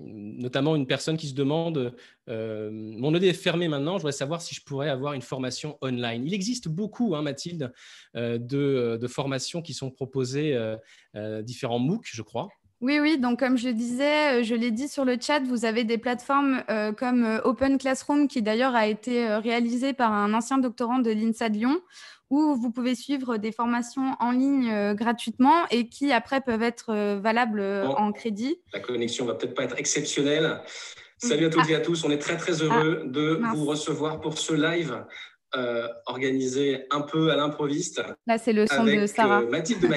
notamment une personne qui se demande euh, mon ED est fermé maintenant, je voudrais savoir si je pourrais avoir une formation online. Il existe beaucoup, hein, Mathilde, de, formations qui sont proposées, différents MOOC, je crois, oui, oui, donc comme je disais, je l'ai dit sur le chat, vous avez des plateformes comme Open Classroom, qui d'ailleurs a été réalisée par un ancien doctorant de l'INSA de Lyon, où vous pouvez suivre des formations en ligne euh, gratuitement et qui après peuvent être euh, valables euh, en crédit. La connexion ne va peut-être pas être exceptionnelle. Salut à toutes et à tous, on est très très heureux ah, de vous recevoir pour ce live organisé un peu à l'improviste. Là, c'est le son de Sarah. Mathilde de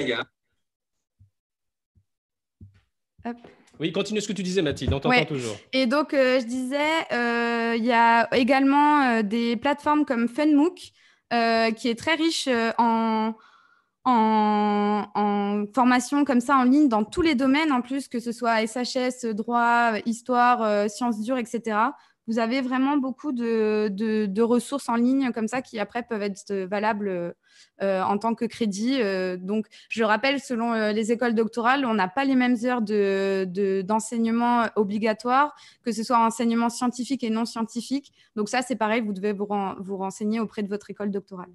Oui, continue ce que tu disais, Mathilde, on t'entend toujours. Et donc, je disais, il y a également des plateformes comme Funmook euh, qui est très riche euh, en, en, en comme ça en ligne dans tous les domaines en plus, que ce soit SHS, droit, histoire, euh, sciences dures, etc vous avez vraiment beaucoup de, ressources en ligne comme ça qui après peuvent être euh, valables euh, en tant que crédit. Euh, donc, je rappelle, selon les écoles doctorales, on n'a pas les mêmes heures d'enseignement obligatoire, que ce soit enseignement scientifique et non scientifique. Donc ça, c'est pareil, vous devez vous, renseigner auprès de votre école doctorale.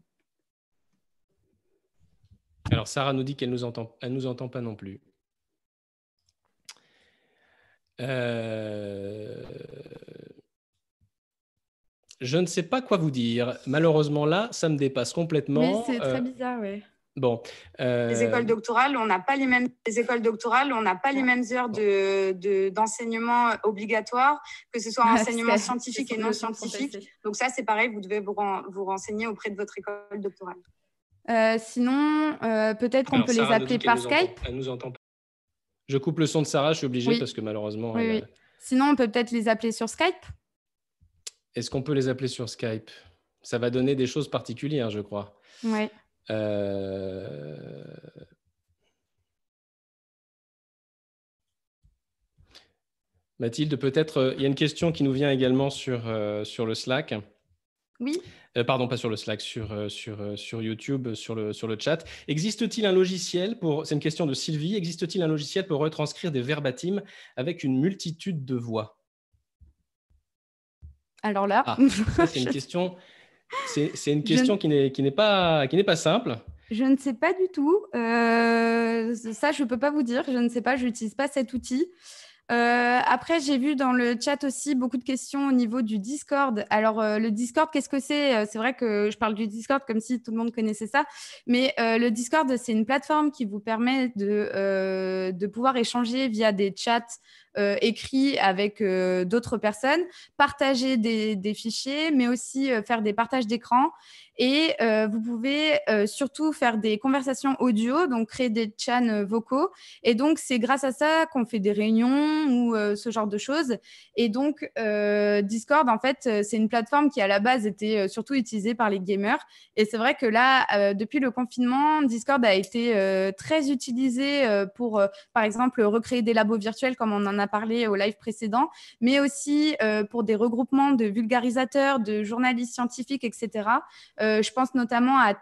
Alors, Sarah nous dit qu'elle nous, entend, elle nous entend pas non plus. Euh, je ne sais pas quoi vous dire. Malheureusement, là, ça me dépasse complètement. Oui, c'est très euh, bizarre, oui. Bon, euh, Les écoles doctorales, on n'a pas les mêmes. écoles doctorales, on n'a pas les mêmes heures de d'enseignement obligatoire, que ce soit ah, enseignement scientifique et non scientifique. Donc ça, c'est pareil, vous devez vous, renseigner auprès de votre école doctorale. Euh, sinon, peut-être qu'on peut, les appeler par Skype. nous entend pas. Je coupe le son de Sarah, je suis obligé parce que malheureusement. oui. Sinon, on peut peut-être les appeler sur Skype. Est-ce qu'on peut les appeler sur Skype Ça va donner des choses particulières, je crois. Oui. Euh, Mathilde, peut-être, euh, il y a une question qui nous vient également sur, euh, sur le Slack. Oui. pardon, pas sur le Slack, sur, YouTube, sur le, sur le chat. Existe-t-il un logiciel pour, c'est une question de Sylvie, existe-t-il un logiciel pour retranscrire des verbatims avec une multitude de voix alors là. Ah, c'est une question, qui, n'est, pas, simple. Je ne sais pas du tout. Euh, ça, je ne peux pas vous dire. Je ne sais pas. Je n'utilise pas cet outil. Euh, après, j'ai vu dans le chat aussi beaucoup de questions au niveau du Discord. Alors, euh, le Discord, qu'est-ce que c'est C'est vrai que je parle du Discord comme si tout le monde connaissait ça, mais le Discord, c'est une plateforme qui vous permet de pouvoir échanger via des chats euh, écrit avec euh, d'autres personnes, partager des, des, fichiers, mais aussi euh, faire des partages d'écran. Et vous pouvez surtout faire des conversations audio, donc créer des chans vocaux. Et donc, c'est grâce à ça qu'on fait des réunions ou ce genre de choses. Et donc, Discord, en fait, c'est une plateforme qui, à la base, était surtout utilisée par les gamers. Et c'est vrai que là, depuis le confinement, Discord a été très utilisé pour, par exemple, recréer des labos virtuels comme on en a parlé au live précédent, mais aussi euh, pour des regroupements de vulgarisateurs, de journalistes scientifiques, etc. Euh, je pense notamment à,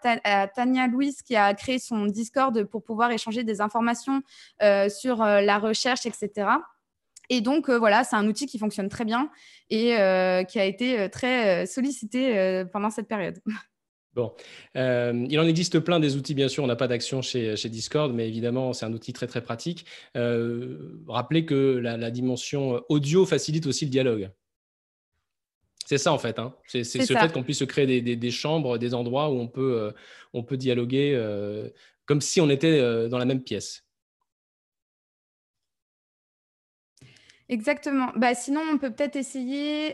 Tania Louise qui a créé son Discord pour pouvoir échanger des informations euh, sur la recherche, etc. Et donc, voilà, c'est un outil qui fonctionne très bien et qui a été très sollicité pendant cette période. Bon, euh, il en existe plein des outils, bien sûr, on n'a pas d'action chez, Discord, mais évidemment, c'est un outil très très pratique. Euh, rappelez que la, dimension audio facilite aussi le dialogue. C'est ça en fait, hein. c'est ce fait qu'on puisse créer des, chambres, des endroits où on peut, euh, on peut dialoguer comme si on était dans la même pièce. Exactement. Bah, sinon, on peut peut-être essayer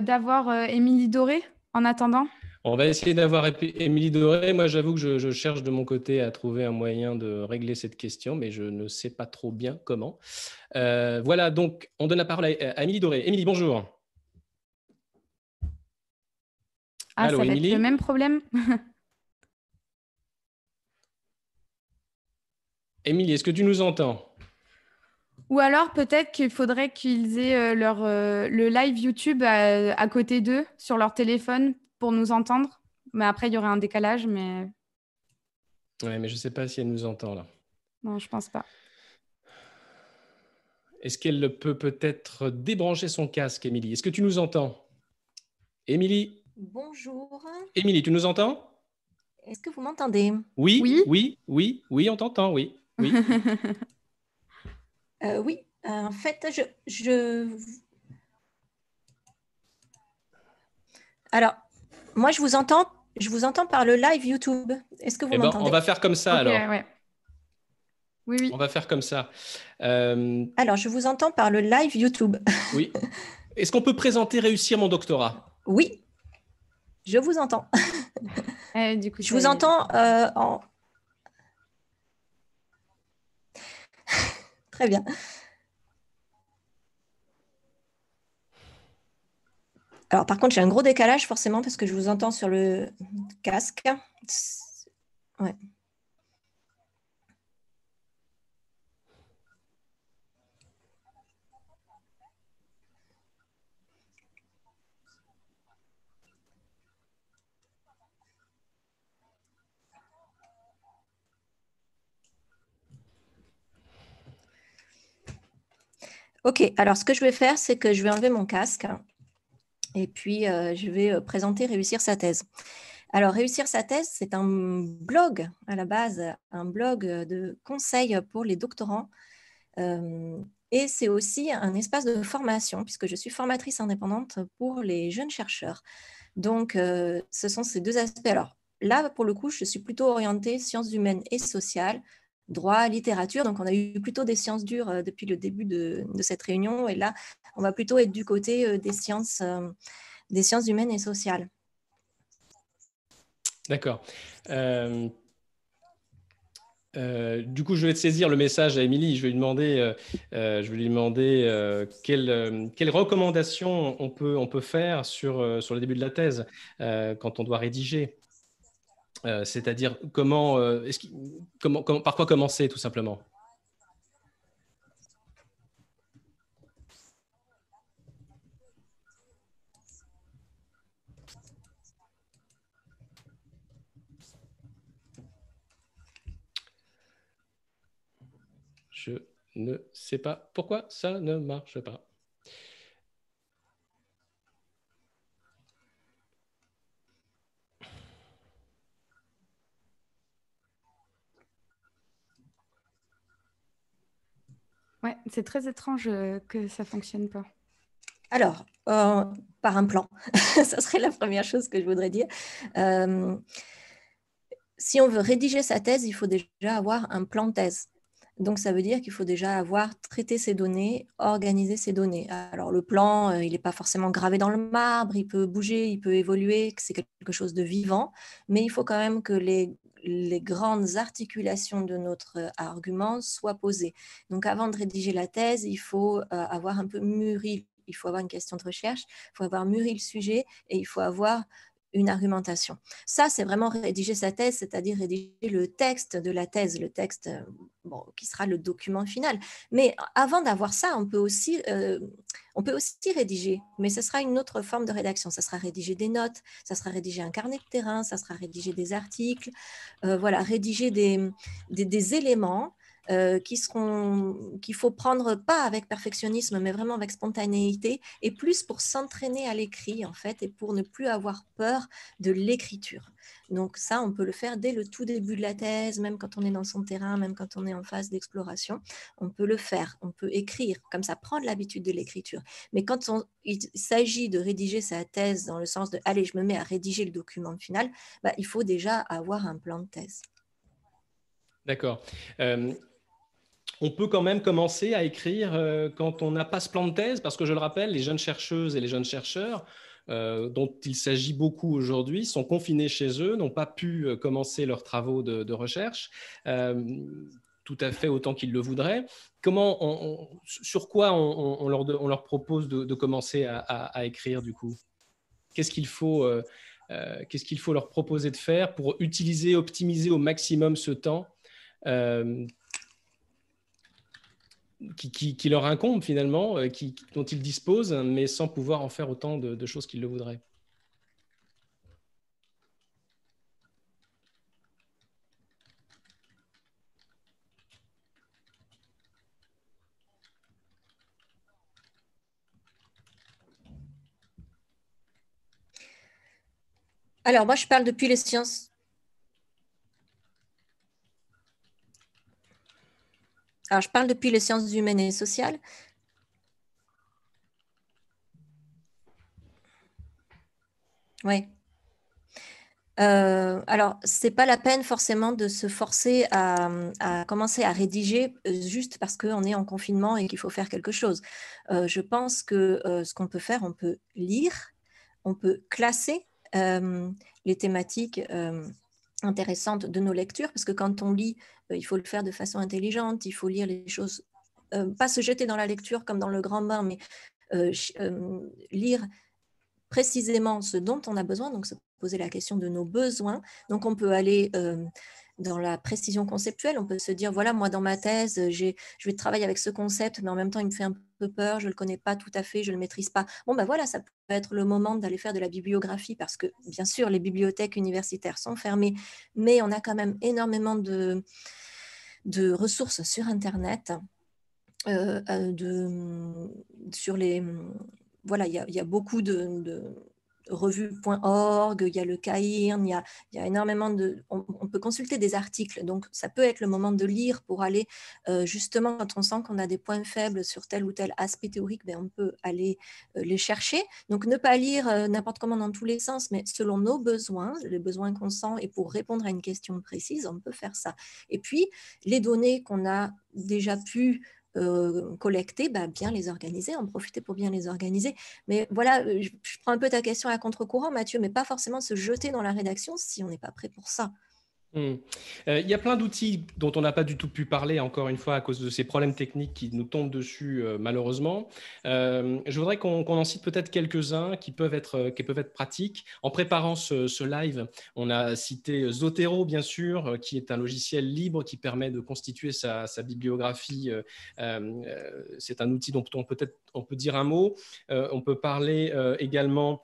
d'avoir Émilie Doré en attendant. On va essayer d'avoir Émilie Doré. Moi, j'avoue que je, cherche de mon côté à trouver un moyen de régler cette question, mais je ne sais pas trop bien comment. Euh, voilà, donc on donne la parole à Émilie Doré. Émilie, bonjour. Ah, ça va être le même problème. Émilie, est-ce que tu nous entends ou alors peut-être qu'il faudrait qu'ils aient euh, leur, euh, le live YouTube à côté d'eux sur leur téléphone pour nous entendre. Mais après, il y aurait un décalage, mais. Ouais, mais je sais pas si elle nous entend là. Non, je pense pas. Est-ce qu'elle peut peut-être débrancher son casque, Émilie Est-ce que tu nous entends Émilie Bonjour. Émilie, tu nous entends Est-ce que vous m'entendez oui, oui, oui, oui, oui, on t'entend, oui. Oui, euh, oui. Euh, en fait, je, je... Alors, moi, je vous entends. Je vous entends par le live YouTube. Est-ce que vous eh ben, m'entendez On va faire comme ça alors. Oui, oui. On va faire comme ça. Euh, alors, je vous entends par le live YouTube. oui. Est-ce qu'on peut présenter réussir mon doctorat Oui. Je vous entends. Eh, du coup, je vous entends euh, en. Très bien. Alors par contre, j'ai un gros décalage forcément parce que je vous entends sur le casque. Ok, alors ce que je vais faire, c'est que je vais enlever mon casque et puis euh, je vais euh, présenter Réussir sa thèse. Alors, Réussir sa thèse, c'est un blog à la base, un blog euh, de conseils pour les doctorants. et c'est aussi un espace de formation, puisque je suis formatrice indépendante pour les jeunes chercheurs. Donc, ce sont ces deux aspects. Alors, là, pour le coup, je suis plutôt orientée sciences humaines et sociales, droit, littérature. Donc, on a eu plutôt des sciences dures euh, depuis le début de, cette réunion. Et là, on va plutôt être du côté euh, des sciences, euh, des sciences humaines et sociales. D'accord. du coup, je vais saisir le message à Émilie. Je vais lui demander, je vais lui demander quelles quelle recommandations on peut, on peut faire sur, sur le début de la thèse quand on doit rédiger. Euh, c'est-à-dire, comment, euh, est -ce comment, par quoi commencer tout simplement Je ne sais pas pourquoi ça ne marche pas. Ouais, c'est très étrange euh, que ça fonctionne pas. Alors, euh, par un plan, ça serait la première chose que je voudrais dire. Euh, si on veut rédiger sa thèse, il faut déjà avoir un plan de thèse. Donc, ça veut dire qu'il faut déjà avoir traité ses données, organisé ses données. Alors, le plan, il n'est pas forcément gravé dans le marbre, il peut bouger, il peut évoluer, c'est quelque chose de vivant, mais il faut quand même que les les grandes articulations de notre euh, argument soient posées. Donc avant de rédiger la thèse, il faut euh, avoir un peu mûri il faut avoir une question de recherche, il faut avoir mûri le sujet et il faut avoir une argumentation. Ça, c'est vraiment rédiger sa thèse, c'est-à-dire rédiger le texte de la thèse, le texte euh, qui sera le document final. Mais avant d'avoir ça, on peut aussi, euh, on peut aussi rédiger, mais ce sera une autre forme de rédaction. Ça sera rédiger des notes, ça sera rédiger un carnet de terrain, ça sera rédiger des articles, euh, voilà, rédiger des éléments euh, qui seront qu'il faut prendre pas avec perfectionnisme, mais vraiment avec spontanéité, et plus pour s'entraîner à l'écrit en fait, et pour ne plus avoir peur de l'écriture. Donc ça, on peut le faire dès le tout début de la thèse, même quand on est dans son terrain, même quand on est en phase d'exploration, on peut le faire, on peut écrire, comme ça prendre l'habitude de l'écriture. Mais quand il s'agit de rédiger sa thèse dans le sens de allez, je me mets à rédiger le document final, bah, il faut déjà avoir un plan de thèse. D'accord. Euh, on peut quand même commencer à écrire euh, quand on n'a pas ce plan de thèse, parce que je le rappelle, les jeunes chercheuses et les jeunes chercheurs, euh, dont il s'agit beaucoup aujourd'hui, sont confinés chez eux, n'ont pas pu euh, commencer leurs travaux de, recherche. tout à fait autant qu'ils le voudraient. Comment on, sur quoi on, leur, leur, propose de, commencer à, écrire du coup Qu'est-ce qu'il faut, qu'est-ce qu'il faut leur proposer de faire pour utiliser, optimiser au maximum ce temps qui, leur incombe finalement, euh, dont ils disposent, hein, mais sans pouvoir en faire autant de, de choses qu'ils le voudraient. Alors moi, je parle depuis les sciences Alors, je parle depuis les sciences humaines et sociales. Oui. Euh, alors, ce n'est pas la peine forcément de se forcer à, commencer à rédiger juste parce qu'on est en confinement et qu'il faut faire quelque chose. Euh, je pense que euh, ce qu'on peut faire, on peut lire, on peut classer les thématiques intéressante de nos lectures, parce que quand on lit, euh, il faut le faire de façon intelligente, il faut lire les choses, euh, pas se jeter dans la lecture comme dans le grand bain, mais euh, lire précisément ce dont on a besoin, donc se poser la question de nos besoins. Donc on peut aller dans la précision conceptuelle. On peut se dire, voilà, moi dans ma thèse, euh, je vais travailler avec ce concept, mais en même temps, il me fait un peu peur, je ne le connais pas tout à fait, je ne le maîtrise pas. Bon, ben voilà, ça peut être le moment d'aller faire de la bibliographie, parce que bien sûr, les bibliothèques universitaires sont fermées, mais on a quand même énormément de, de ressources sur Internet. Euh, euh, de, sur les, voilà, il y, a beaucoup de, revue.org, il y a le CAIRN, il y a, énormément de... On, peut consulter des articles, donc ça peut être le moment de lire pour aller, euh, justement, quand on sent qu'on a des points faibles sur tel ou tel aspect théorique, ben, on peut aller euh, les chercher. Donc ne pas lire euh, n'importe comment dans tous les sens, mais selon nos besoins, les besoins qu'on sent, et pour répondre à une question précise, on peut faire ça. Et puis, les données qu'on a déjà pu euh, collecter, bah, bien les organiser, en profiter pour bien les organiser. Mais voilà, euh, je prends un peu ta question à contre-courant, Mathieu, mais pas forcément se jeter dans la rédaction si on n'est pas prêt pour ça. Hmm. Euh, il y a plein d'outils dont on n'a pas du tout pu parler, encore une fois, à cause de ces problèmes techniques qui nous tombent dessus, euh, malheureusement. Euh, je voudrais qu'on en cite peut-être quelques-uns qui, peuvent être, qui peuvent être pratiques. En préparant ce, live, on a cité Zotero, bien sûr, qui est un logiciel libre qui permet de constituer sa, bibliographie. C'est un outil dont on, peut être, on peut dire un mot. on peut parler également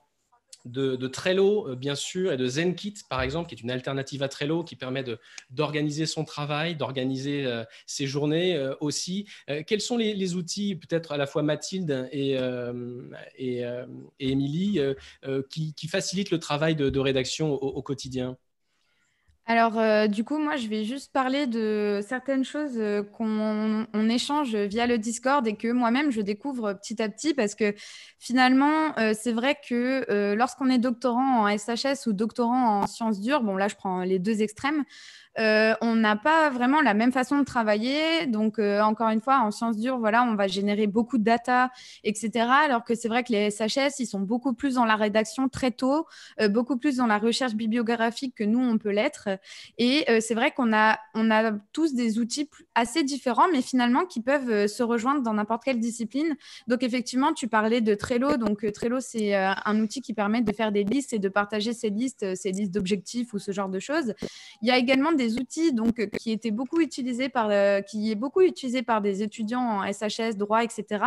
de, Trello, euh, bien sûr, et de ZenKit, par exemple, qui est une alternative à Trello, qui permet d'organiser son travail, d'organiser euh, ses journées euh, aussi. quels sont les, outils, peut-être à la fois Mathilde et, et, Émilie, qui, qui, facilitent le travail de, rédaction au quotidien alors, euh, du coup, moi, je vais juste parler de certaines choses euh, qu'on échange via le Discord et que moi-même, je découvre petit à petit parce que finalement, euh, c'est vrai que lorsqu'on est doctorant en SHS ou doctorant en sciences dures, bon, là, je prends les deux extrêmes, euh, on n'a pas vraiment la même façon de travailler. Donc, euh, encore une fois, en sciences dures, voilà, on va générer beaucoup de data, etc. Alors que c'est vrai que les SHS, ils sont beaucoup plus dans la rédaction très tôt, euh, beaucoup plus dans la recherche bibliographique que nous, on peut l'être. Et c'est vrai qu'on a, on a tous des outils assez différents, mais finalement qui peuvent se rejoindre dans n'importe quelle discipline. Donc, effectivement, tu parlais de Trello. Donc, Trello, c'est un outil qui permet de faire des listes et de partager ces listes, ces listes d'objectifs ou ce genre de choses. Il y a également des des outils donc, euh, qui étaient beaucoup utilisés par, qui est beaucoup utilisé par des étudiants en SHS, droit, etc.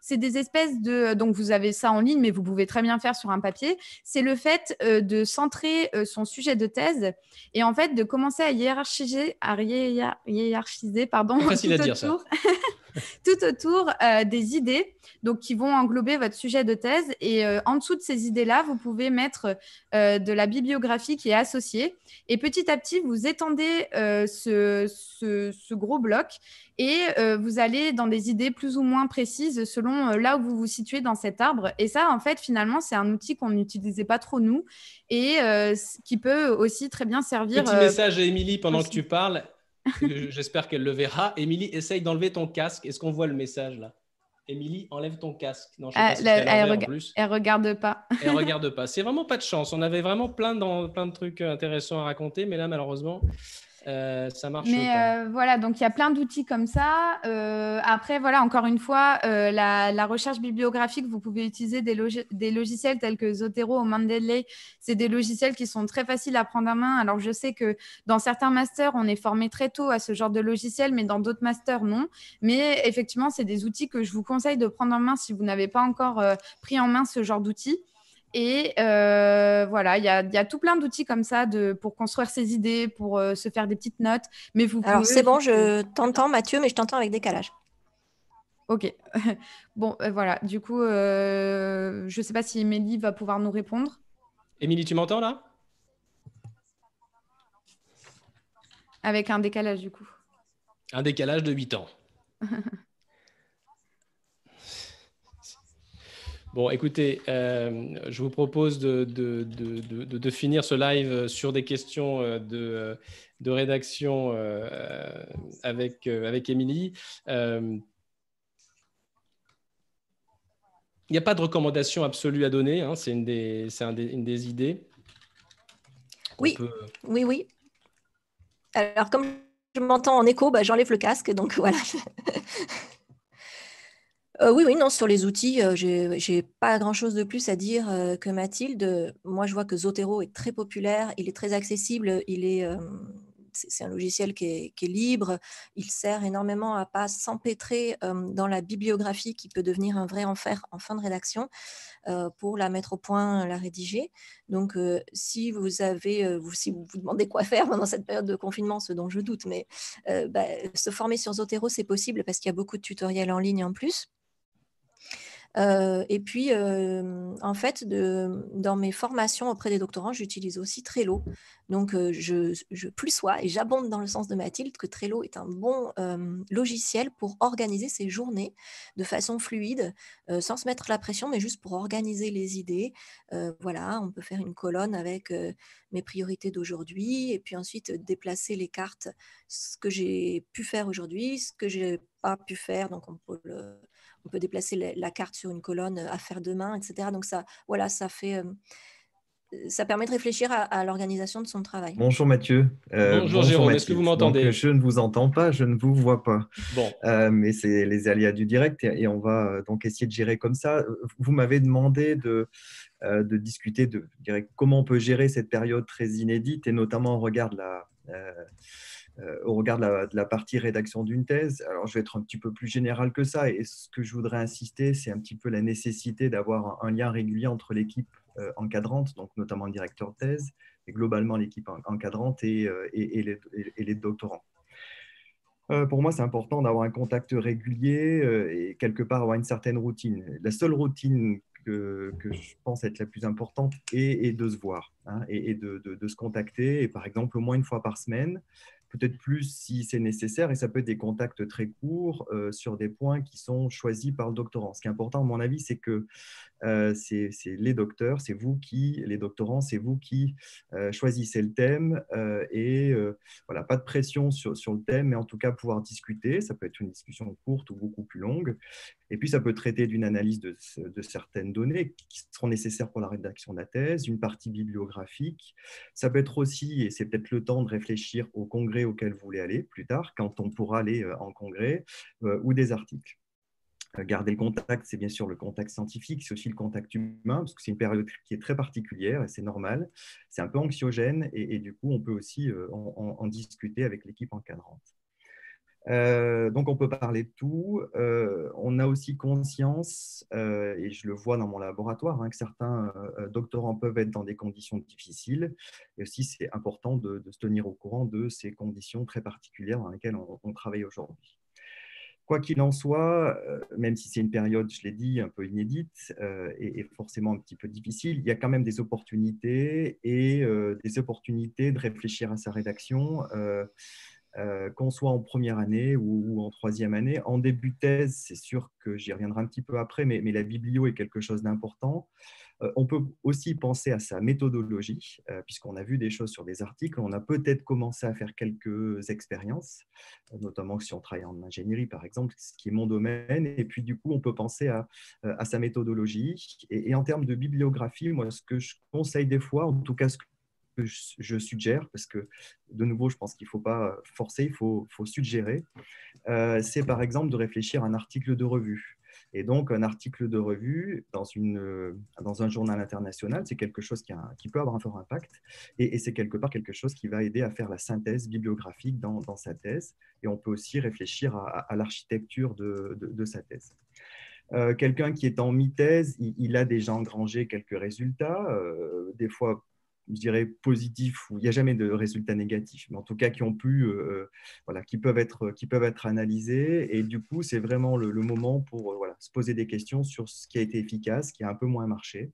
C'est des espèces de, euh, donc vous avez ça en ligne, mais vous pouvez très bien faire sur un papier. C'est le fait euh, de centrer son sujet de thèse et en fait de commencer à hiérarchiser, à hiérarchiser, pardon. Facile à dire ça. tout autour euh, des idées, donc qui vont englober votre sujet de thèse. Et euh, en dessous de ces idées-là, vous pouvez mettre euh, de la bibliographie qui est associée. Et petit à petit, vous étendez ce, gros bloc et vous allez dans des idées plus ou moins précises selon là où vous vous situez dans cet arbre. Et ça, en fait, finalement, c'est un outil qu'on n'utilisait pas trop nous et qui peut aussi très bien servir. Petit message à Émilie pendant que tu parles. J'espère qu'elle le verra. Émilie, essaye d'enlever ton casque. Est-ce qu'on voit le message là Émilie, enlève ton casque. Non, je sais ah, pas elle, elle, regarde pas. elle regarde pas. C'est vraiment pas de chance. On avait vraiment plein plein de trucs intéressants à raconter, mais là, malheureusement, euh, ça marche. Mais euh, voilà, donc il y a plein d'outils comme ça. Euh, après, voilà, encore une fois, la, recherche bibliographique, vous pouvez utiliser des, logiciels tels que Zotero ou Mendeley. C'est des logiciels qui sont très faciles à prendre en main. Alors, je sais que dans certains masters, on est formé très tôt à ce genre de logiciel, mais dans d'autres masters, non. Mais effectivement, c'est des outils que je vous conseille de prendre en main si vous n'avez pas encore pris en main ce genre d'outils. Et euh, voilà, il y a, tout plein d'outils comme ça pour construire ses idées, pour euh, se faire des petites notes. Mais vous c'est bon, je t'entends, Mathieu, mais je t'entends avec décalage. Ok. bon, euh, voilà. Du coup, je ne sais pas si Émilie va pouvoir nous répondre. Émilie, tu m'entends là Avec un décalage, du coup. Un décalage de 8 ans. Bon, écoutez, euh, je vous propose de, finir ce live euh, sur des questions euh, de, rédaction avec, avec Émilie. il n'y a pas de recommandation absolue à donner, hein. c'est une, des, idées. Oui, oui, oui. Alors, comme je m'entends en écho, bah, j'enlève le casque, donc voilà. Euh, oui, oui, non, sur les outils, euh, je n'ai pas grand-chose de plus à dire euh, que Mathilde. Moi, je vois que Zotero est très populaire, il est très accessible, c'est un logiciel qui est, libre, il sert énormément à pas s'empêtrer dans la bibliographie qui peut devenir un vrai enfer en fin de rédaction pour la mettre au point, la rédiger. Donc, si vous avez, vous, si vous vous demandez quoi faire pendant cette période de confinement, ce dont je doute, mais bah, se former sur Zotero, c'est possible parce qu'il y a beaucoup de tutoriels en ligne en plus. Euh, et puis, euh, en fait, de, dans mes formations auprès des doctorants, j'utilise aussi Trello. Donc, euh, je, je plus sois et j'abonde dans le sens de Mathilde que Trello est un bon logiciel pour organiser ses journées de façon fluide, sans se mettre la pression, mais juste pour organiser les idées. voilà, on peut faire une colonne avec mes priorités d'aujourd'hui et puis ensuite déplacer les cartes, ce que j'ai pu faire aujourd'hui, ce que j'ai pas pu faire. Donc, on peut le on peut déplacer la, carte sur une colonne euh, à faire de main, etc. Donc ça, voilà, ça fait euh, euh, ça permet de réfléchir à, l'organisation de son travail. Bonjour Mathieu. bonjour, Jérôme, est-ce que vous m'entendez Je ne vous entends pas, je ne vous vois pas. Bon. mais c'est les aléas du direct et, on va donc essayer de gérer comme ça. Vous m'avez demandé de, de discuter de, comment on peut gérer cette période très inédite et notamment en regard de la, euh, au regard de la, partie rédaction d'une thèse. Alors, je vais être un petit peu plus général que ça, et ce que je voudrais insister, c'est un petit peu la nécessité d'avoir un, lien régulier entre l'équipe euh, encadrante, donc notamment le directeur de thèse, et globalement l'équipe encadrante euh, et, et, les, doctorants. pour moi, c'est important d'avoir un contact régulier et quelque part avoir une certaine routine. La seule routine que, je pense être la plus importante est de se voir hein, et, de, de, se contacter. Et par exemple, au moins une fois par semaine, peut-être plus si c'est nécessaire, et ça peut être des contacts très courts euh, sur des points qui sont choisis par le doctorant. Ce qui est important, à mon avis, c'est que euh, c'est les docteurs, c'est vous qui, les doctorants, c'est vous qui euh, choisissez le thème. Euh, et voilà, pas de pression sur, sur, le thème, mais en tout cas pouvoir discuter. Ça peut être une discussion courte ou beaucoup plus longue. Et puis, ça peut traiter d'une analyse de, de, certaines données qui seront nécessaires pour la rédaction de la thèse, une partie bibliographique. Ça peut être aussi, et c'est peut-être le temps de réfléchir au congrès auquel vous voulez aller plus tard, quand on pourra aller en congrès, ou des articles. Euh, garder le contact, c'est bien sûr le contact scientifique, c'est aussi le contact humain, parce que c'est une période qui est très particulière et c'est normal. C'est un peu anxiogène et, du coup, on peut aussi euh, en, discuter avec l'équipe encadrante. Euh, donc on peut parler de tout. on a aussi conscience, et je le vois dans mon laboratoire, hein, que certains doctorants peuvent être dans des conditions difficiles. Et aussi, c'est important de, se tenir au courant de ces conditions très particulières dans lesquelles on travaille aujourd'hui. Quoi qu'il en soit, euh, même si c'est une période, je l'ai dit, un peu inédite euh, et, forcément un petit peu difficile, il y a quand même des opportunités et euh, des opportunités de réfléchir à sa rédaction. qu'on soit en première année ou, en troisième année. En début thèse, c'est sûr que j'y reviendrai un petit peu après, mais, mais la biblio est quelque chose d'important. Euh, on peut aussi penser à sa méthodologie, euh, puisqu'on a vu des choses sur des articles, on a peut-être commencé à faire quelques expériences, euh, notamment si on travaille en ingénierie, par exemple, ce qui est mon domaine, et puis du coup, on peut penser à, sa méthodologie. Et, en termes de bibliographie, moi, ce que je conseille des fois, en tout cas ce que je suggère, parce que de nouveau, je pense qu'il ne faut pas forcer, il faut, suggérer, c'est par exemple de réfléchir à un article de revue. Et donc, un article de revue dans, une, dans un journal international, c'est quelque chose qui, qui, peut avoir un fort impact. Et, c'est quelque part quelque chose qui va aider à faire la synthèse bibliographique dans, sa thèse. Et on peut aussi réfléchir à, l'architecture de, sa thèse. Euh, quelqu'un qui est en mi-thèse, il, a déjà engrangé quelques résultats, euh, des fois je dirais, positifs, où il n'y a jamais de résultats négatifs, mais en tout cas qui ont pu, euh, voilà, qui peuvent, être, qui peuvent être analysés. Et du coup, c'est vraiment le, moment pour euh, voilà, se poser des questions sur ce qui a été efficace, ce qui a un peu moins marché,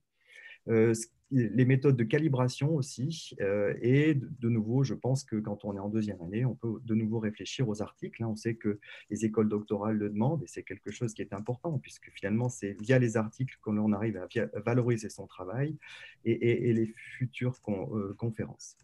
euh, les méthodes de calibration aussi. Euh, et de nouveau, je pense que quand on est en deuxième année, on peut de nouveau réfléchir aux articles. Hein. On sait que les écoles doctorales le demandent et c'est quelque chose qui est important puisque finalement, c'est via les articles qu'on arrive à valoriser son travail et, les futures euh, conférences.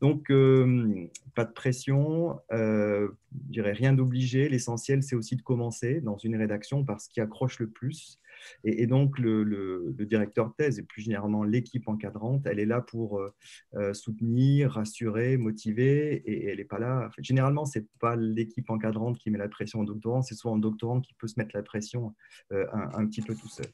Donc, euh, pas de pression, je dirais rien d'obligé. L'essentiel, c'est aussi de commencer dans une rédaction par ce qui accroche le plus et, donc, le, le, le, directeur thèse et plus généralement l'équipe encadrante, elle est là pour euh, euh, soutenir, rassurer, motiver, et, elle n'est pas là. généralement, ce n'est pas l'équipe encadrante qui met la pression au doctorant, c'est souvent le doctorant qui peut se mettre la pression euh, un, petit peu tout seul.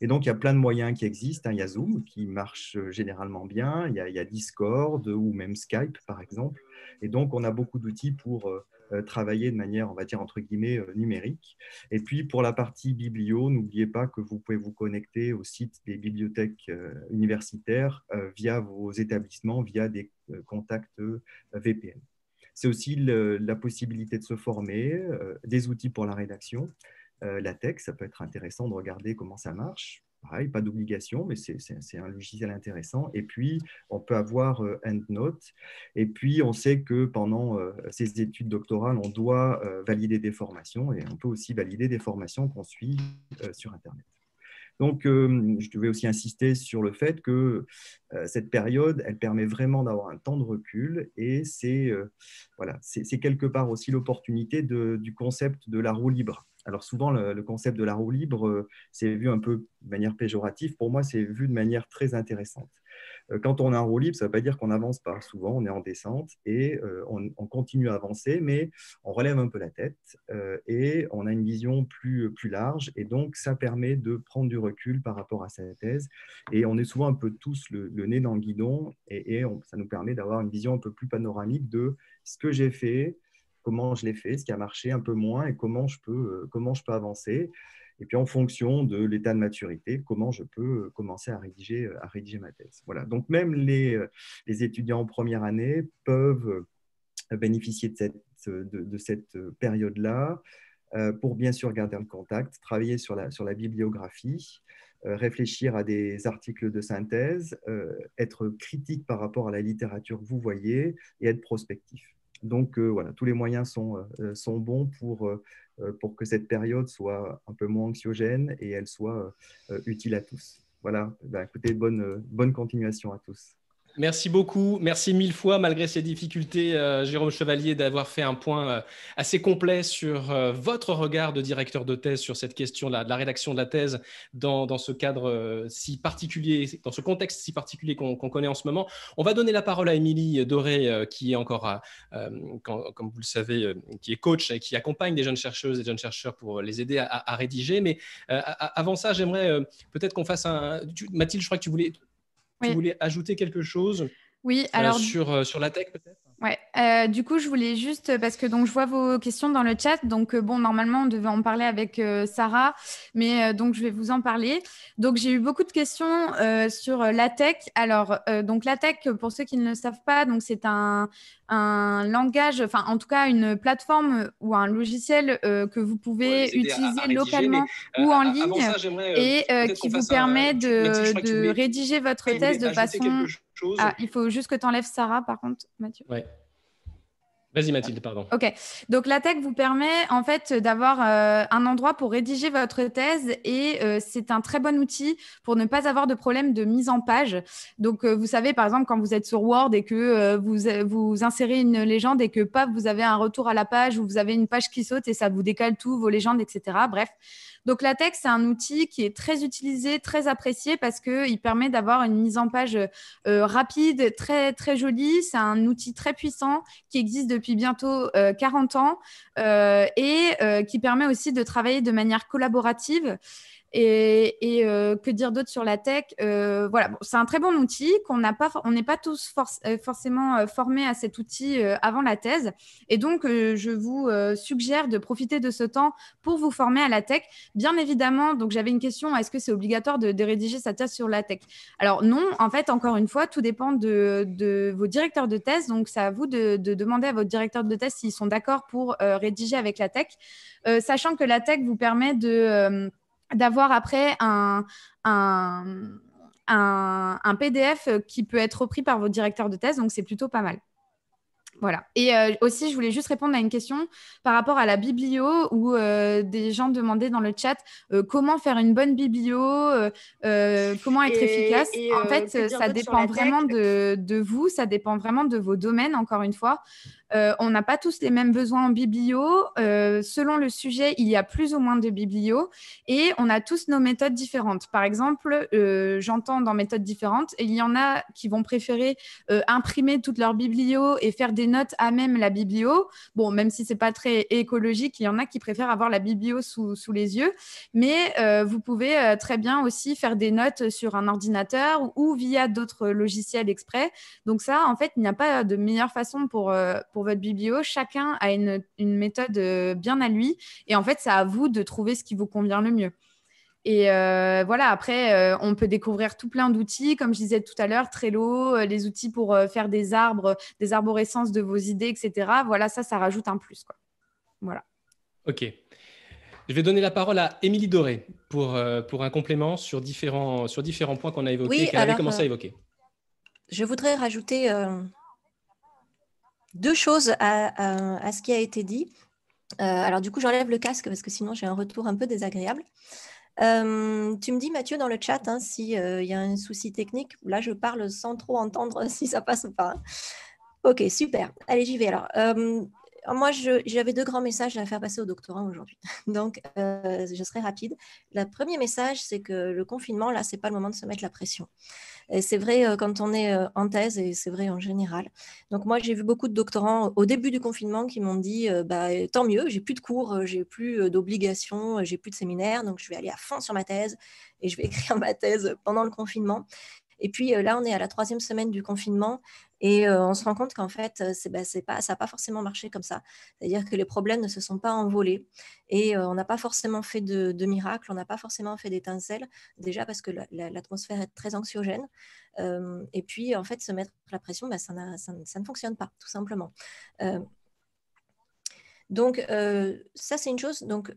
Et donc, il y a plein de moyens qui existent. Hein. Il y a Zoom qui marche généralement bien, il y, a, Discord ou même Skype, par exemple. Et donc, on a beaucoup d'outils pour... Euh, travailler de manière, on va dire, entre guillemets, euh, numérique. Et puis, pour la partie biblio, n'oubliez pas que vous pouvez vous connecter au site des bibliothèques euh, universitaires via vos établissements, via des contacts VPN. C'est aussi la possibilité de se former, des outils pour la rédaction. la tech, ça peut être intéressant de regarder comment ça marche pareil, pas d'obligation, mais c'est un logiciel intéressant. Et puis, on peut avoir euh, EndNote. Et puis, on sait que pendant euh, ces études doctorales, on doit euh, valider des formations et on peut aussi valider des formations qu'on suit sur Internet. Donc, je devais aussi insister sur le fait que cette période, elle permet vraiment d'avoir un temps de recul et c'est voilà, quelque part aussi l'opportunité du concept de la roue libre alors souvent, le, concept de la roue libre, euh, c'est vu un peu de manière péjorative. Pour moi, c'est vu de manière très intéressante. Euh, quand on a un roue libre, ça ne veut pas dire qu'on avance pas. Souvent, on est en descente et euh, on, continue à avancer, mais on relève un peu la tête et on a une vision plus, large. Et donc, ça permet de prendre du recul par rapport à sa thèse. Et on est souvent un peu tous le, nez dans le guidon et, ça nous permet d'avoir une vision un peu plus panoramique de ce que j'ai fait, comment je l'ai fait, ce qui a marché un peu moins et comment je peux, euh, comment je peux avancer. Et puis en fonction de l'état de maturité, comment je peux euh, commencer à rédiger, euh, à rédiger ma thèse. Voilà. Donc même les, les étudiants en première année peuvent bénéficier de cette, de, cette période-là pour bien sûr garder le contact, travailler sur la, sur la bibliographie, réfléchir à des articles de synthèse, être critique par rapport à la littérature que vous voyez et être prospectif. Donc euh, voilà, tous les moyens sont, euh, euh, bons pour, que cette période soit un peu moins anxiogène et elle soit utile à tous. Voilà, bah, écoutez, bonne, bonne continuation à tous. Merci beaucoup. Merci mille fois, malgré ces difficultés, euh, Jérôme Chevalier, d'avoir fait un point euh, assez complet sur euh, votre regard de directeur de thèse sur cette question de la rédaction de la thèse dans, ce cadre si particulier, dans ce contexte si particulier qu'on connaît en ce moment. On va donner la parole à Émilie Doré, qui est encore, comme vous le savez, qui est coach et qui accompagne des jeunes chercheuses et jeunes chercheurs pour les aider à rédiger. Mais avant ça, j'aimerais peut-être qu'on fasse un... Mathilde, je crois que tu voulais... Vous voulez ajouter quelque chose oui, euh, alors. sur, euh, sur la tech peut-être Ouais, euh, du coup, je voulais juste, parce que donc, je vois vos questions dans le chat. Donc, bon, normalement, on devait en parler avec Sarah, mais donc, je vais vous en parler. Donc, j'ai eu beaucoup de questions sur la tech. Alors, donc, la tech, pour ceux qui ne le savent pas, donc, c'est un, langage, enfin, en tout cas, une plateforme ou un logiciel que vous pouvez utiliser localement ou en ligne et qui vous permet de, de rédiger votre thèse de façon ah, il faut juste que tu enlèves Sarah, par contre, Mathieu. Vas-y Mathilde, pardon. Ok, donc la tech vous permet en fait d'avoir euh, un endroit pour rédiger votre thèse et euh, c'est un très bon outil pour ne pas avoir de problème de mise en page. Donc euh, vous savez par exemple quand vous êtes sur Word et que vous, vous insérez une légende et que paf vous avez un retour à la page ou vous avez une page qui saute et ça vous décale tout vos légendes etc. Bref, donc LaTeX, c'est un outil qui est très utilisé, très apprécié parce qu'il permet d'avoir une mise en page euh, rapide, très, très jolie. C'est un outil très puissant qui existe depuis bientôt 40 euh, ans euh, et qui permet aussi de travailler de manière collaborative. Et, euh, que dire d'autre sur la tech euh, Voilà, c'est un très bon outil qu'on n'a pas, on n'est pas tous euh, forcément formés à cet outil avant la thèse. Et donc, je vous suggère de profiter de ce temps pour vous former à la tech. Bien évidemment, donc j'avais une question est-ce que c'est obligatoire de, rédiger sa thèse sur la tech Alors non, en fait, encore une fois, tout dépend de, vos directeurs de thèse. Donc, c'est à vous de, demander à votre directeur de thèse s'ils sont d'accord pour rédiger avec la tech, sachant que la tech vous permet de d'avoir après un, PDF qui peut être repris par vos directeurs de thèse. Donc, c'est plutôt pas mal. Voilà. Et euh, aussi, je voulais juste répondre à une question par rapport à la biblio où euh, des gens demandaient dans le chat euh, comment faire une bonne biblio, comment être efficace. en fait, ça dépend vraiment de, vous, ça dépend vraiment de vos domaines, encore une fois. Euh, on n'a pas tous les mêmes besoins en biblio. Euh, selon le sujet, il y a plus ou moins de biblio et on a tous nos méthodes différentes. Par exemple, euh, j'entends dans méthodes différentes, il y en a qui vont préférer imprimer toute leur biblio et faire des notes à même la biblio. Bon, même si c'est pas très écologique, il y en a qui préfèrent avoir la biblio sous, les yeux. Mais vous pouvez très bien aussi faire des notes sur un ordinateur ou, via d'autres logiciels exprès. Donc ça, en fait, il n'y a pas de meilleure façon pour pour votre biblio, chacun a une, méthode euh, bien à lui. Et en fait, c'est à vous de trouver ce qui vous convient le mieux. Et euh, voilà, après, euh, on peut découvrir tout plein d'outils, comme je disais tout à l'heure, Trello, les outils pour faire des arbres, des arborescences de vos idées, etc. Voilà, ça, ça rajoute un plus. Quoi. Voilà. OK. Je vais donner la parole à Émilie Doré pour, pour un complément sur différents, sur différents points qu'on a évoqués, qu'elle avait commencé à évoquer. Je voudrais rajouter deux choses à, ce qui a été dit. Euh, alors du coup, j'enlève le casque parce que sinon j'ai un retour un peu désagréable. Euh, tu me dis, Mathieu, dans le chat, hein, s'il euh, y a un souci technique. Là, je parle sans trop entendre si ça passe ou pas. Ok, super. Allez, j'y vais alors. moi, j'avais deux grands messages à faire passer au doctorat aujourd'hui. Donc, je serai rapide. Le premier message, c'est que le confinement, là, c'est pas le moment de se mettre la pression c'est vrai euh, quand on est euh, en thèse et c'est vrai en général. Donc moi, j'ai vu beaucoup de doctorants au début du confinement qui m'ont dit, euh, bah, tant mieux, j'ai plus de cours, j'ai plus d'obligations, j'ai plus de séminaires, donc je vais aller à fond sur ma thèse et je vais écrire ma thèse pendant le confinement. Et puis euh, là, on est à la troisième semaine du confinement et euh, on se rend compte qu'en fait, euh, bah, pas, ça n'a pas forcément marché comme ça. C'est-à-dire que les problèmes ne se sont pas envolés et on n'a pas forcément fait de, miracle, on n'a pas forcément fait d'étincelles, déjà parce que l'atmosphère est très anxiogène. et puis, en fait, se mettre la pression, bah, ça, ne fonctionne pas, tout simplement. Donc, euh, ça, c'est une chose. Donc,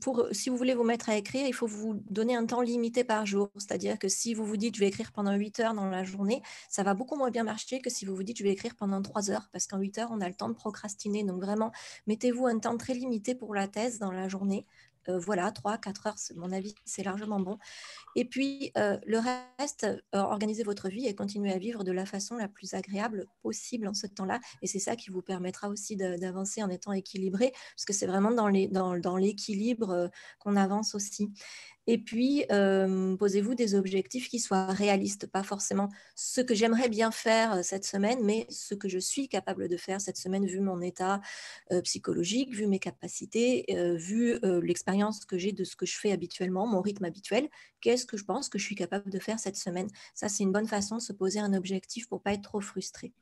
pour, si vous voulez vous mettre à écrire, il faut vous donner un temps limité par jour. C'est-à-dire que si vous vous dites, je vais écrire pendant 8 heures dans la journée, ça va beaucoup moins bien marcher que si vous vous dites, je vais écrire pendant 3 heures, parce qu'en 8 heures, on a le temps de procrastiner. Donc, vraiment, mettez-vous un temps très limité pour la thèse dans la journée, euh, voilà, trois, quatre heures, mon avis, c'est largement bon. Et puis, euh, le reste, euh, organisez votre vie et continuez à vivre de la façon la plus agréable possible en ce temps-là. Et c'est ça qui vous permettra aussi d'avancer en étant équilibré, parce que c'est vraiment dans l'équilibre qu'on avance aussi. Et puis, euh, posez-vous des objectifs qui soient réalistes, pas forcément ce que j'aimerais bien faire euh, cette semaine, mais ce que je suis capable de faire cette semaine vu mon état euh, psychologique, vu mes capacités, vu l'expérience que j'ai de ce que je fais habituellement, mon rythme habituel. Qu'est-ce que je pense que je suis capable de faire cette semaine Ça, c'est une bonne façon de se poser un objectif pour pas être trop frustré.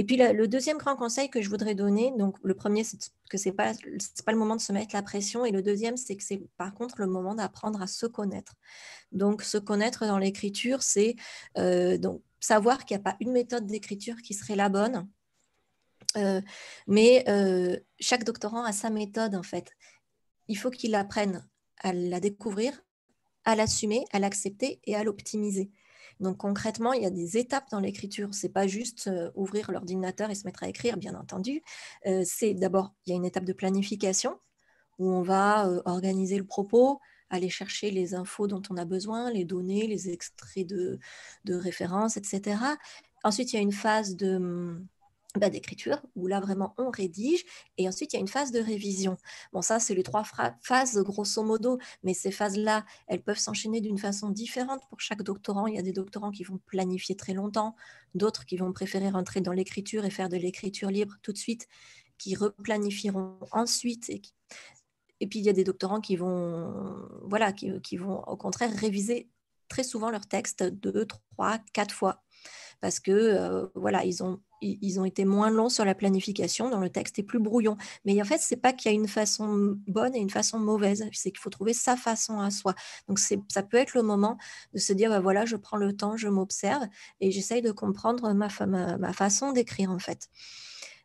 Et puis le, deuxième grand conseil que je voudrais donner, donc le premier, c'est que ce n'est pas, le moment de se mettre la pression. Et le deuxième, c'est que c'est par contre le moment d'apprendre à se connaître. Donc se connaître dans l'écriture, c'est euh, savoir qu'il n'y a pas une méthode d'écriture qui serait la bonne. Euh, mais euh, chaque doctorant a sa méthode en fait. Il faut qu'il apprenne à la découvrir, à l'assumer, à l'accepter et à l'optimiser. Donc concrètement, il y a des étapes dans l'écriture. C'est pas juste euh, ouvrir l'ordinateur et se mettre à écrire, bien entendu. Euh, c'est d'abord, il y a une étape de planification où on va euh, organiser le propos, aller chercher les infos dont on a besoin, les données, les extraits de, de références, etc. Ensuite, il y a une phase de hum, bah, d'écriture, où là vraiment on rédige, et ensuite il y a une phase de révision. Bon, ça c'est les trois phases grosso modo, mais ces phases-là, elles peuvent s'enchaîner d'une façon différente pour chaque doctorant. Il y a des doctorants qui vont planifier très longtemps, d'autres qui vont préférer rentrer dans l'écriture et faire de l'écriture libre tout de suite, qui replanifieront ensuite. Et, puis il y a des doctorants qui vont, voilà, qui, vont au contraire réviser très souvent leur texte deux, trois, quatre fois parce que euh, voilà, ils ont ils ont été moins longs sur la planification, dans le texte est plus brouillon. Mais en fait, c'est pas qu'il y a une façon bonne et une façon mauvaise, c'est qu'il faut trouver sa façon à soi. Donc ça peut être le moment de se dire, bah voilà, je prends le temps, je m'observe et j'essaye de comprendre ma, ma, façon d'écrire en fait.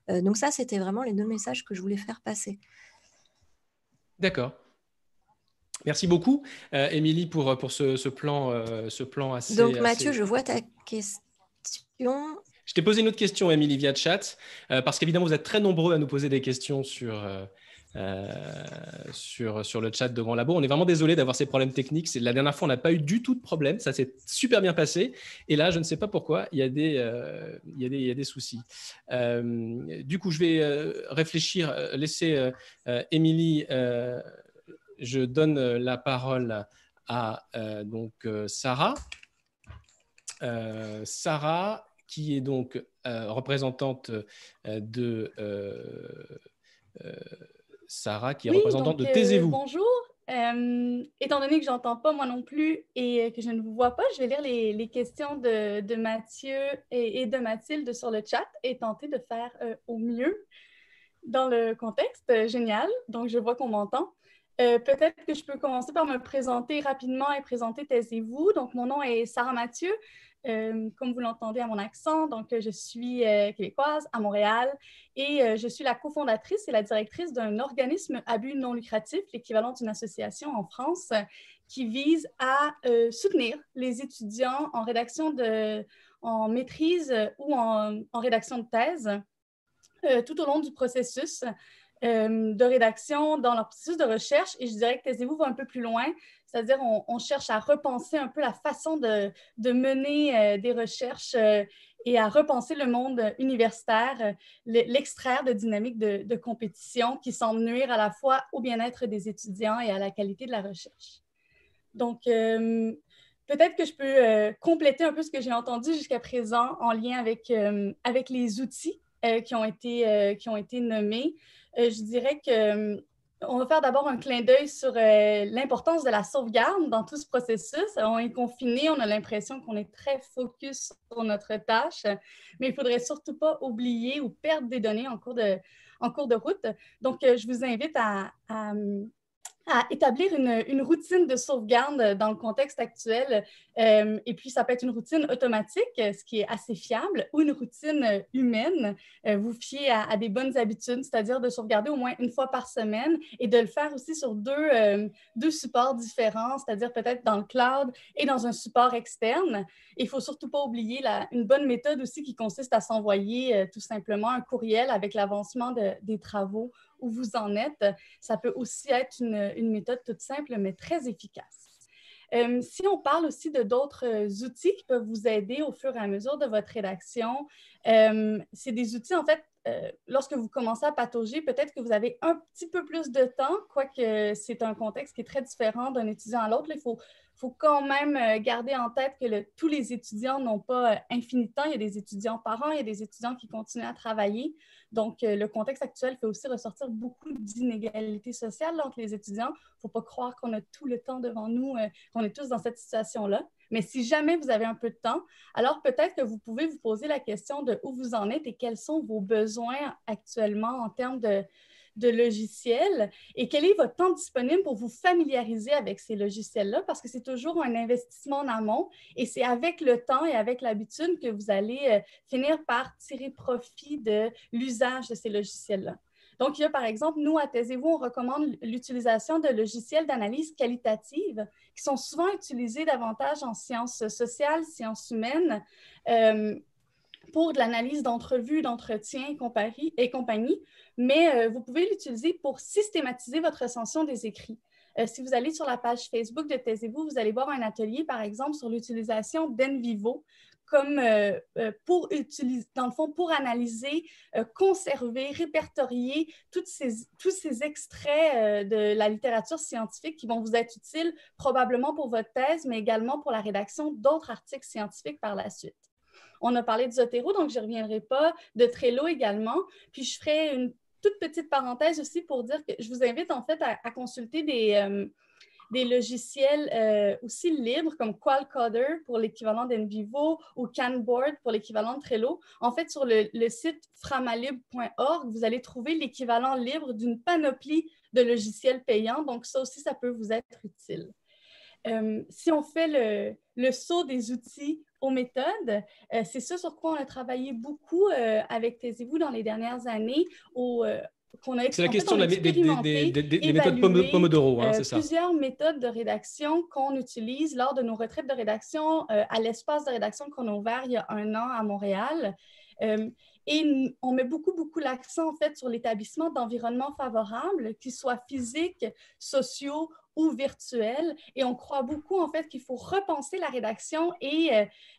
Euh, donc ça, c'était vraiment les deux messages que je voulais faire passer. D'accord. Merci beaucoup, euh, Émilie, pour, pour ce, plan, euh, ce plan assez... Donc Mathieu, je vois ta question. Je t'ai posé une autre question, Émilie, via chat, euh, parce qu'évidemment, vous êtes très nombreux à nous poser des questions sur, euh, euh, sur, sur le chat de Grand Labo. On est vraiment désolé d'avoir ces problèmes techniques. C'est, la dernière fois, on n'a pas eu du tout de problème. Ça s'est super bien passé. Et là, je ne sais pas pourquoi, il y a des, il y a des, il y a des soucis. du coup, je vais réfléchir, laisser Émilie. je donne la parole à donc, Sarah. Sarah, qui est donc euh, représentante euh, de euh, Sarah, qui est représentante de Taisez-vous. bonjour. étant donné que j'entends pas moi non plus et que je ne vous vois pas, je vais lire les, questions de, Mathieu et, de Mathilde sur le chat et tenter de faire au mieux dans le contexte. Génial. Donc, je vois qu'on m'entend. Peut-être que je peux commencer par me présenter rapidement et présenter Taisez-vous. Donc, mon nom est Sarah Mathieu. Euh, comme vous l'entendez à mon accent, donc euh, je suis euh, québécoise à Montréal et je suis la cofondatrice et la directrice d'un organisme à but non lucratif, l'équivalent d'une association en France, qui vise à soutenir les étudiants en rédaction de, en maîtrise ou en, en rédaction de thèse tout au long du processus de rédaction dans leur processus de recherche. Et je dirais que Taisez-vous va un peu plus loin c'est-à-dire, on, cherche à repenser un peu la façon de, mener euh, des recherches euh, et à repenser le monde universitaire, l'extraire de dynamiques de, compétition qui semblent nuire à la fois au bien-être des étudiants et à la qualité de la recherche. Donc, euh, peut-être que je peux compléter un peu ce que j'ai entendu jusqu'à présent en lien avec, avec les outils qui, ont été, qui ont été nommés. je dirais que on va faire d'abord un clin d'œil sur euh, l'importance de la sauvegarde dans tout ce processus. On est confiné, on a l'impression qu'on est très focus sur notre tâche, mais il faudrait surtout pas oublier ou perdre des données en cours de, en cours de route. Donc, euh, je vous invite à, à établir une, routine de sauvegarde euh, dans le contexte actuel. Euh, et puis, ça peut être une routine automatique, euh, ce qui est assez fiable, ou une routine humaine. vous fiez à, des bonnes habitudes, c'est-à-dire de sauvegarder au moins une fois par semaine et de le faire aussi sur deux, deux supports différents, c'est-à-dire peut-être dans le cloud et dans un support externe. Il ne faut surtout pas oublier la, une bonne méthode aussi qui consiste à s'envoyer tout simplement un courriel avec l'avancement des travaux où vous en êtes. Ça peut aussi être une, méthode toute simple, mais très efficace. Euh, si on parle aussi de d'autres euh, outils qui peuvent vous aider au fur et à mesure de votre rédaction, euh, c'est des outils, en fait, lorsque vous commencez à patauger, peut-être que vous avez un petit peu plus de temps, quoique c'est un contexte qui est très différent d'un étudiant à l'autre. Il faut, quand même garder en tête que tous les étudiants n'ont pas infini de temps. Il y a des étudiants par an, il y a des étudiants qui continuent à travailler. Donc, euh, le contexte actuel fait aussi ressortir beaucoup d'inégalités sociales entre les étudiants. Il ne faut pas croire qu'on a tout le temps devant nous, euh, qu'on est tous dans cette situation-là. Mais si jamais vous avez un peu de temps, alors peut-être que vous pouvez vous poser la question de où vous en êtes et quels sont vos besoins actuellement en termes de, de logiciels et quel est votre temps disponible pour vous familiariser avec ces logiciels-là parce que c'est toujours un investissement en amont et c'est avec le temps et avec l'habitude que vous allez euh, finir par tirer profit de l'usage de ces logiciels-là. Donc, il y a par exemple, nous, à Taisez-vous, on recommande l'utilisation de logiciels d'analyse qualitative qui sont souvent utilisés davantage en sciences sociales, sciences humaines. Euh, pour de l'analyse d'entrevues, d'entretiens et compagnie, mais euh, vous pouvez l'utiliser pour systématiser votre recension des écrits. Euh, si vous allez sur la page Facebook de Taisez-vous, vous allez voir un atelier, par exemple, sur l'utilisation d'Envivo comme euh, pour utiliser, dans le fond, pour analyser, conserver, répertorier toutes tous ces extraits de la littérature scientifique qui vont vous être utiles probablement pour votre thèse, mais également pour la rédaction d'autres articles scientifiques par la suite. On a parlé de Zotero, donc je ne reviendrai pas, de Trello également. Puis je ferai une toute petite parenthèse aussi pour dire que je vous invite en fait à, consulter des, euh, logiciels euh, aussi libres comme Qualcoder pour l'équivalent d'Envivo ou Canboard pour l'équivalent de Trello. En fait, sur le, site framalib.org, vous allez trouver l'équivalent libre d'une panoplie de logiciels payants. Donc, ça aussi, ça peut vous être utile. Euh, si on fait le, le, saut des outils aux méthodes. Euh, c'est ça sur quoi on a travaillé beaucoup euh, avec Taisez-vous dans les dernières années, euh, qu'on a C'est la question des, méthodes Pomodoro, hein, c'est ça. Plusieurs méthodes de rédaction qu'on utilise lors de nos retraites de rédaction à l'espace de rédaction qu'on a ouvert il y a un an à Montréal. Et on met beaucoup, beaucoup l'accent en fait sur l'établissement d'environnements favorables, qu'ils soient physiques, sociaux ou virtuels. Et on croit beaucoup en fait qu'il faut repenser la rédaction et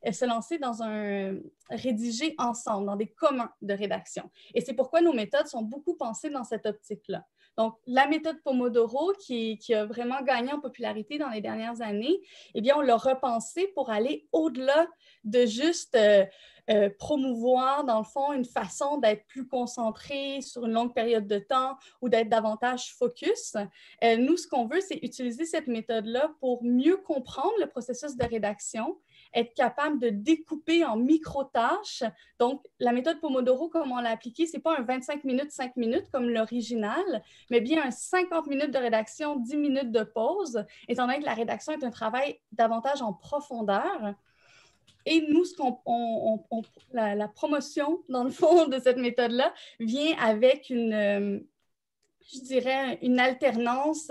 euh, se lancer dans un rédiger ensemble, dans des communs de rédaction. Et c'est pourquoi nos méthodes sont beaucoup pensées dans cette optique-là. Donc, la méthode Pomodoro, qui, a vraiment gagné en popularité dans les dernières années, eh bien, on l'a repensée pour aller au-delà de juste euh, euh, promouvoir, dans le fond, une façon d'être plus concentré sur une longue période de temps ou d'être davantage focus. Euh, nous, ce qu'on veut, c'est utiliser cette méthode-là pour mieux comprendre le processus de rédaction, être capable de découper en micro-tâches. Donc, la méthode Pomodoro, comme on l'a appliquée, ce n'est pas un 25 minutes, 5 minutes comme l'original, mais bien un 50 minutes de rédaction, 10 minutes de pause, étant donné que la rédaction est un travail davantage en profondeur. Et nous, ce la, promotion, dans le fond, de cette méthode-là vient avec une, euh, je dirais, une alternance,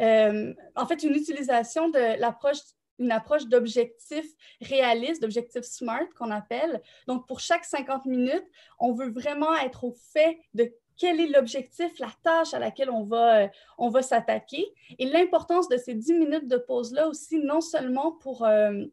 euh, en fait, une utilisation de l'approche une approche d'objectif réaliste, d'objectif SMART qu'on appelle. Donc, pour chaque 50 minutes, on veut vraiment être au fait de quel est l'objectif, la tâche à laquelle on va, euh, on va s'attaquer et l'importance de ces 10 minutes de pause-là aussi, non seulement pour... Euh,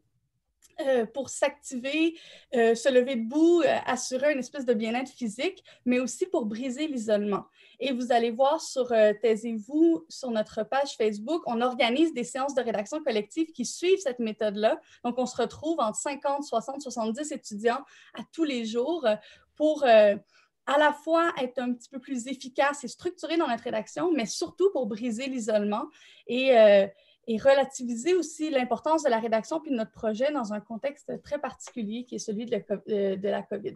euh, pour s'activer, euh, se lever debout, euh, assurer une espèce de bien-être physique, mais aussi pour briser l'isolement. Et vous allez voir sur Taisez-vous, sur notre page Facebook, on organise des séances de rédaction collective qui suivent cette méthode-là. Donc, on se retrouve entre 50, 60, 70 étudiants à tous les jours pour à la fois être un petit peu plus efficace et structuré dans notre rédaction, mais surtout pour briser l'isolement et et relativiser aussi l'importance de la rédaction puis de notre projet dans un contexte très particulier qui est celui de la euh, COVID.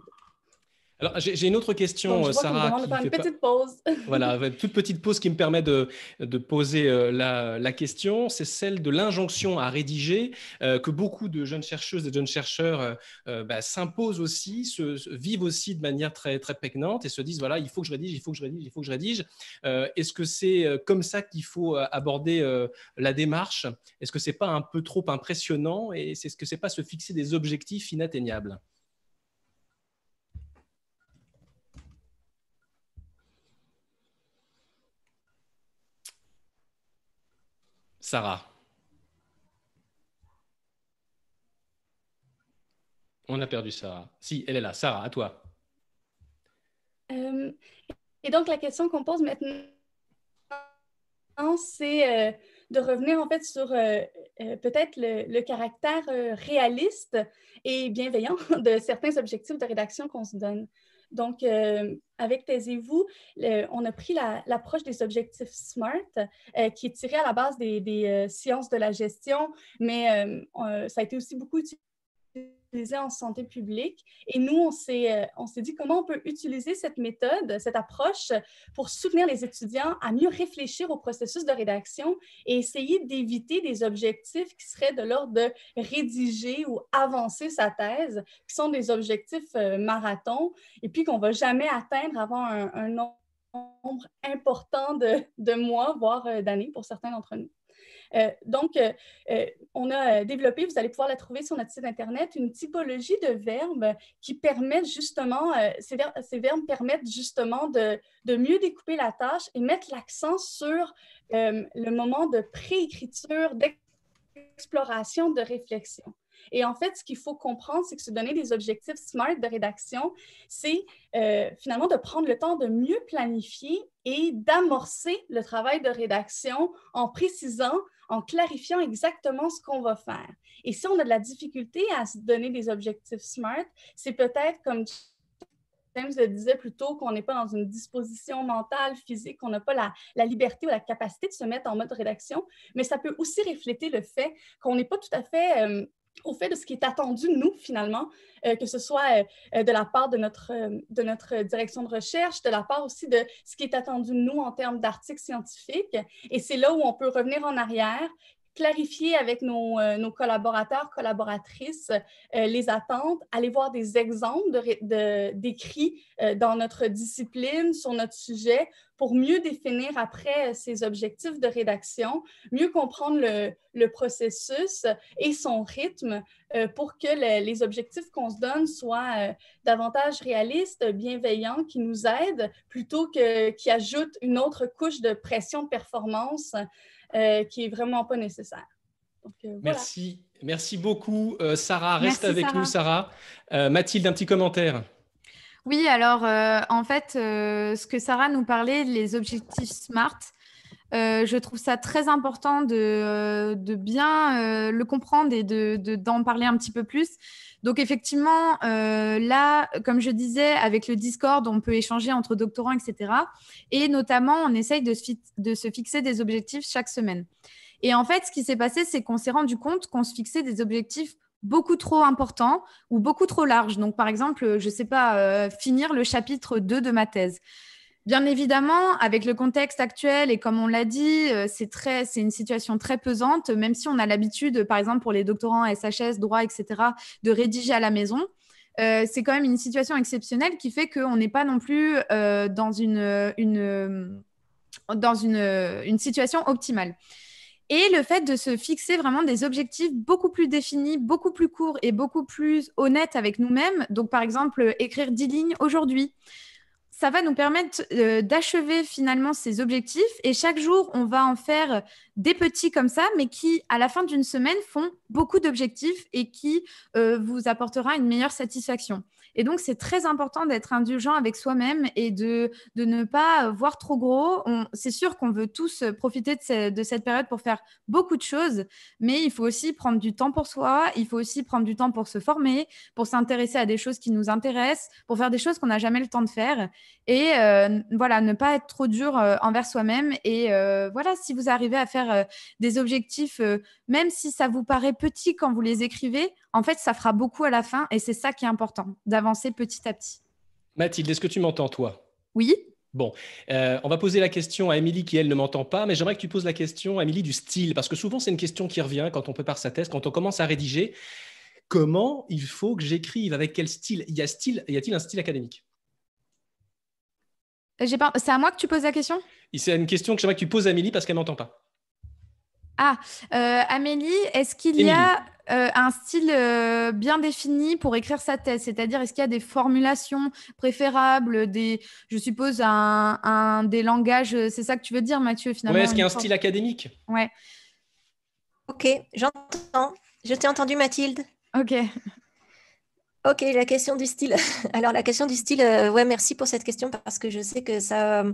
Alors, j'ai une autre question, euh, Sarah. une petite pause. voilà, toute petite pause qui me permet de, poser euh, la, question. C'est celle de l'injonction à rédiger euh, que beaucoup de jeunes chercheuses et jeunes chercheurs bah, s'imposent aussi, se, vivent aussi de manière très, très et se disent voilà, il faut que je rédige, il faut que je rédige, il faut que je rédige. Est-ce que c'est comme ça qu'il faut aborder la démarche Est-ce que c'est pas un peu trop impressionnant et c'est ce que c'est pas se fixer des objectifs inatteignables Sarah. On a perdu Sarah. Si, elle est là. Sarah, à toi. Euh, et donc, la question qu'on pose maintenant, c'est euh, de revenir en fait sur euh, peut-être le, caractère réaliste et bienveillant de certains objectifs de rédaction qu'on se donne. Donc, euh, avec Taisez-vous, on a pris l'approche des objectifs SMART, euh, qui est tirée à la base des, euh, sciences de la gestion, mais ça a été aussi beaucoup utilisé en santé publique. Et nous, euh, on s'est dit comment on peut utiliser cette méthode, cette approche pour soutenir les étudiants à mieux réfléchir au processus de rédaction et essayer d'éviter des objectifs qui seraient de l'ordre de rédiger ou avancer sa thèse, qui sont des objectifs euh, marathons et puis qu'on ne va jamais atteindre avant un, nombre important de, de mois, voire euh, d'années pour certains d'entre nous. Euh, donc, euh, euh, on a développé, vous allez pouvoir la trouver sur notre site Internet, une typologie de verbes qui permettent justement, ces, verbes permettent justement de, de, mieux découper la tâche et mettre l'accent sur le moment de préécriture, d'exploration, de réflexion. Et en fait, ce qu'il faut comprendre, c'est que se donner des objectifs SMART de rédaction, c'est finalement de prendre le temps de mieux planifier et d'amorcer le travail de rédaction en précisant en clarifiant exactement ce qu'on va faire. Et si on a de la difficulté à se donner des objectifs SMART, c'est peut-être comme James le disait plus tôt, qu'on n'est pas dans une disposition mentale, physique, qu'on n'a pas la, liberté ou la capacité de se mettre en mode rédaction, mais ça peut aussi refléter le fait qu'on n'est pas tout à fait euh, au fait de ce qui est attendu de nous, finalement, euh, que ce soit euh, de la part de notre, euh, de notre direction de recherche, de la part aussi de ce qui est attendu de nous en termes d'articles scientifiques. Et c'est là où on peut revenir en arrière, clarifier avec nos, collaborateurs, collaboratrices les attentes, aller voir des exemples d'écrits de, d'écrits dans notre discipline, sur notre sujet, pour mieux définir après euh, ses objectifs de rédaction, mieux comprendre le, processus et son rythme euh, pour que les objectifs qu'on se donne soient euh, davantage réalistes, bienveillants, qui nous aident plutôt que qui ajoutent une autre couche de pression de performance qui est vraiment pas nécessaire. Merci. Merci beaucoup, Sarah. Reste avec nous, Sarah. Mathilde, un petit commentaire. Oui, alors euh, en fait, euh, ce que Sarah nous parlait, les objectifs SMART, euh, je trouve ça très important de, bien le comprendre et d'en de, parler un petit peu plus. Donc effectivement, là, comme je disais, avec le Discord, on peut échanger entre doctorants, etc. Et notamment, on essaye de de se fixer des objectifs chaque semaine. Et en fait, ce qui s'est passé, c'est qu'on s'est rendu compte qu'on se fixait des objectifs beaucoup trop important ou beaucoup trop large. Donc, par exemple, euh, je ne sais pas, euh, finir le chapitre 2 de ma thèse. Bien évidemment, avec le contexte actuel et comme on l'a dit, euh, c'est très, c'est une situation très pesante, même si on a l'habitude, par exemple pour les doctorants SHS, droit, etc., de rédiger à la maison. c'est quand même une situation exceptionnelle qui fait qu'on n'est pas non plus dans une, dans une situation optimale. Et le fait de se fixer vraiment des objectifs beaucoup plus définis, beaucoup plus courts et beaucoup plus honnêtes avec nous-mêmes. Donc, par exemple, écrire 10 lignes aujourd'hui ça va nous permettre euh, d'achever finalement ces objectifs. Et chaque jour, on va en faire euh, des petits comme ça, mais qui, à la fin d'une semaine, font beaucoup d'objectifs et qui euh, vous apportera une meilleure satisfaction. Et donc, c'est très important d'être indulgent avec soi-même et de, de, ne pas voir trop gros. C'est sûr qu'on veut tous profiter de cette période pour faire beaucoup de choses, mais il faut aussi prendre du temps pour soi, il faut aussi prendre du temps pour se former, pour s'intéresser à des choses qui nous intéressent, pour faire des choses qu'on n'a jamais le temps de faire. Et euh, voilà, ne pas être trop dur euh, envers soi-même. Et euh, voilà, si vous arrivez à faire des objectifs, même si ça vous paraît petit quand vous les écrivez, en fait, ça fera beaucoup à la fin. Et c'est ça qui est important, d'avancer petit à petit. Mathilde, est-ce que tu m'entends, toi Oui. Bon, on va poser la question à Émilie qui, elle, ne m'entend pas, mais j'aimerais que tu poses la question à Émilie du style, parce que souvent, c'est une question qui revient quand on prépare sa thèse, quand on commence à rédiger. Comment il faut que j'écrive Avec quel style Y a-t-il un style académique c'est à moi que tu poses la question C'est une question que j'aimerais que tu poses à Amélie parce qu'elle n'entend pas. Ah, euh, Amélie, est-ce qu'il y a euh, un style euh, bien défini pour écrire sa thèse C'est-à-dire, est-ce qu'il y a des formulations préférables, des, je suppose, un, un des langages C'est ça que tu veux dire, Mathieu, finalement ouais, Est-ce qu'il y a un style académique Ouais. Ok, j'entends. Je t'ai entendu, Mathilde. Ok. Ok, la question du style. Alors la question du style, euh, ouais, merci pour cette question parce que je sais que ça, euh,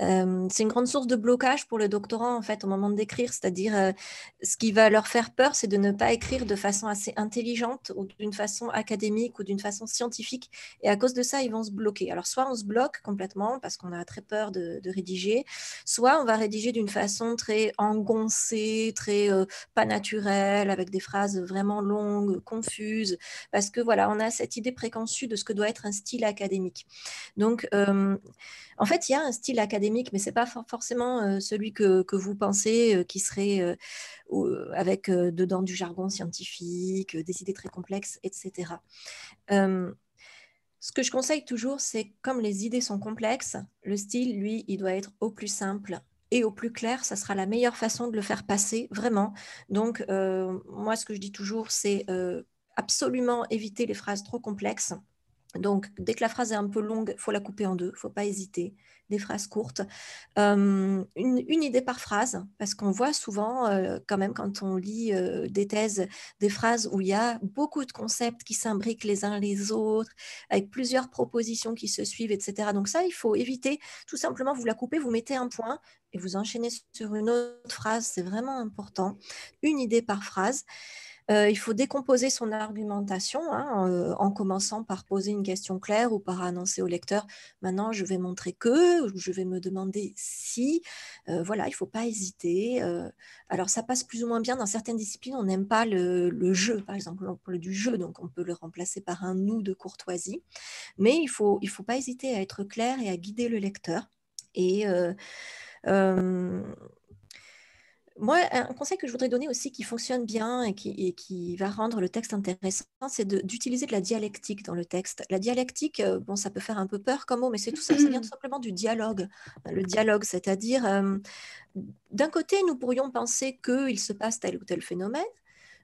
euh, c'est une grande source de blocage pour le doctorant en fait au moment d'écrire. C'est-à-dire, ce qui va leur faire peur, c'est de ne pas écrire de façon assez intelligente ou d'une façon académique ou d'une façon scientifique. Et à cause de ça, ils vont se bloquer. Alors soit on se bloque complètement parce qu'on a très peur de, de rédiger, soit on va rédiger d'une façon très engoncée, très pas naturelle, avec des phrases vraiment longues, confuses, parce que voilà, on on a cette idée préconçue de ce que doit être un style académique. Donc, euh, en fait, il y a un style académique, mais ce n'est pas forcément euh, celui que, vous pensez euh, qui serait avec dedans du jargon scientifique, des idées très complexes, etc. ce que je conseille toujours, c'est comme les idées sont complexes, le style, lui, il doit être au plus simple et au plus clair, ça sera la meilleure façon de le faire passer, vraiment. Donc, moi, ce que je dis toujours, c'est absolument éviter les phrases trop complexes. Donc, dès que la phrase est un peu longue, faut la couper en deux, faut pas hésiter. Des phrases courtes, euh, une, idée par phrase, parce qu'on voit souvent, euh, quand même, quand on lit euh, des thèses, des phrases où il y a beaucoup de concepts qui s'imbriquent les uns les autres, avec plusieurs propositions qui se suivent, etc. Donc ça, il faut éviter. Tout simplement, vous la coupez, vous mettez un point et vous enchaînez sur une autre phrase. C'est vraiment important. Une idée par phrase. Euh, il faut décomposer son argumentation hein, euh, en, commençant par poser une question claire ou par annoncer au lecteur maintenant je vais montrer que, ou je vais me demander si. Euh, voilà, il ne faut pas hésiter. alors ça passe plus ou moins bien dans certaines disciplines, on n'aime pas le, jeu, par exemple, on du jeu, donc on peut le remplacer par un nous de courtoisie. Mais il ne faut, pas hésiter à être clair et à guider le lecteur. Et. Moi, un conseil que je voudrais donner aussi qui fonctionne bien et qui, va rendre le texte intéressant, c'est d'utiliser de, la dialectique dans le texte. La dialectique, euh, bon, ça peut faire un peu peur comme mot, mais c'est tout ça, tout simplement du dialogue. Le dialogue, c'est-à-dire, euh, d'un côté, nous pourrions penser qu'il se passe tel ou tel phénomène,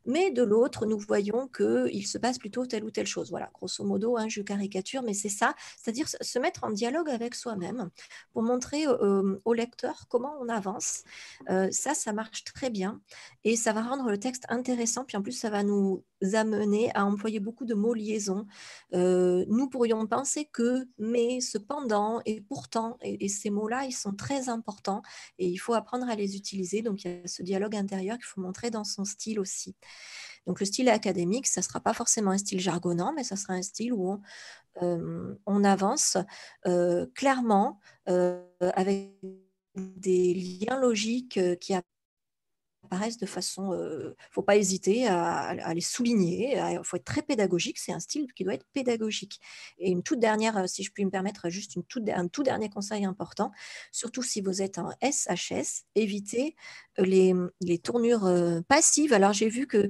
mais de l'autre, nous voyons qu'il se passe plutôt telle ou telle chose. Voilà, grosso modo, hein, je caricature, mais c'est ça, c'est-à-dire se mettre en dialogue avec soi-même pour montrer euh, euh, au lecteur comment on avance. Euh, ça, ça marche très bien et ça va rendre le texte intéressant, puis en plus, ça va nous amener à employer beaucoup de mots liaisons. Euh, nous pourrions penser que, mais, cependant, et pourtant, et, ces mots-là, ils sont très importants et il faut apprendre à les utiliser. Donc, il y a ce dialogue intérieur qu'il faut montrer dans son style aussi. Donc, le style académique, ça ne sera pas forcément un style jargonnant, mais ça sera un style où on, euh, avance euh, clairement avec des liens logiques qui apparaissent apparaissent de façon. Il euh, ne faut pas hésiter à, les souligner. Il faut être très pédagogique. C'est un style qui doit être pédagogique. Et une toute dernière, euh, si je puis me permettre, juste une un tout dernier conseil important, surtout si vous êtes en SHS, évitez euh, les, les tournures passives. Alors j'ai vu que.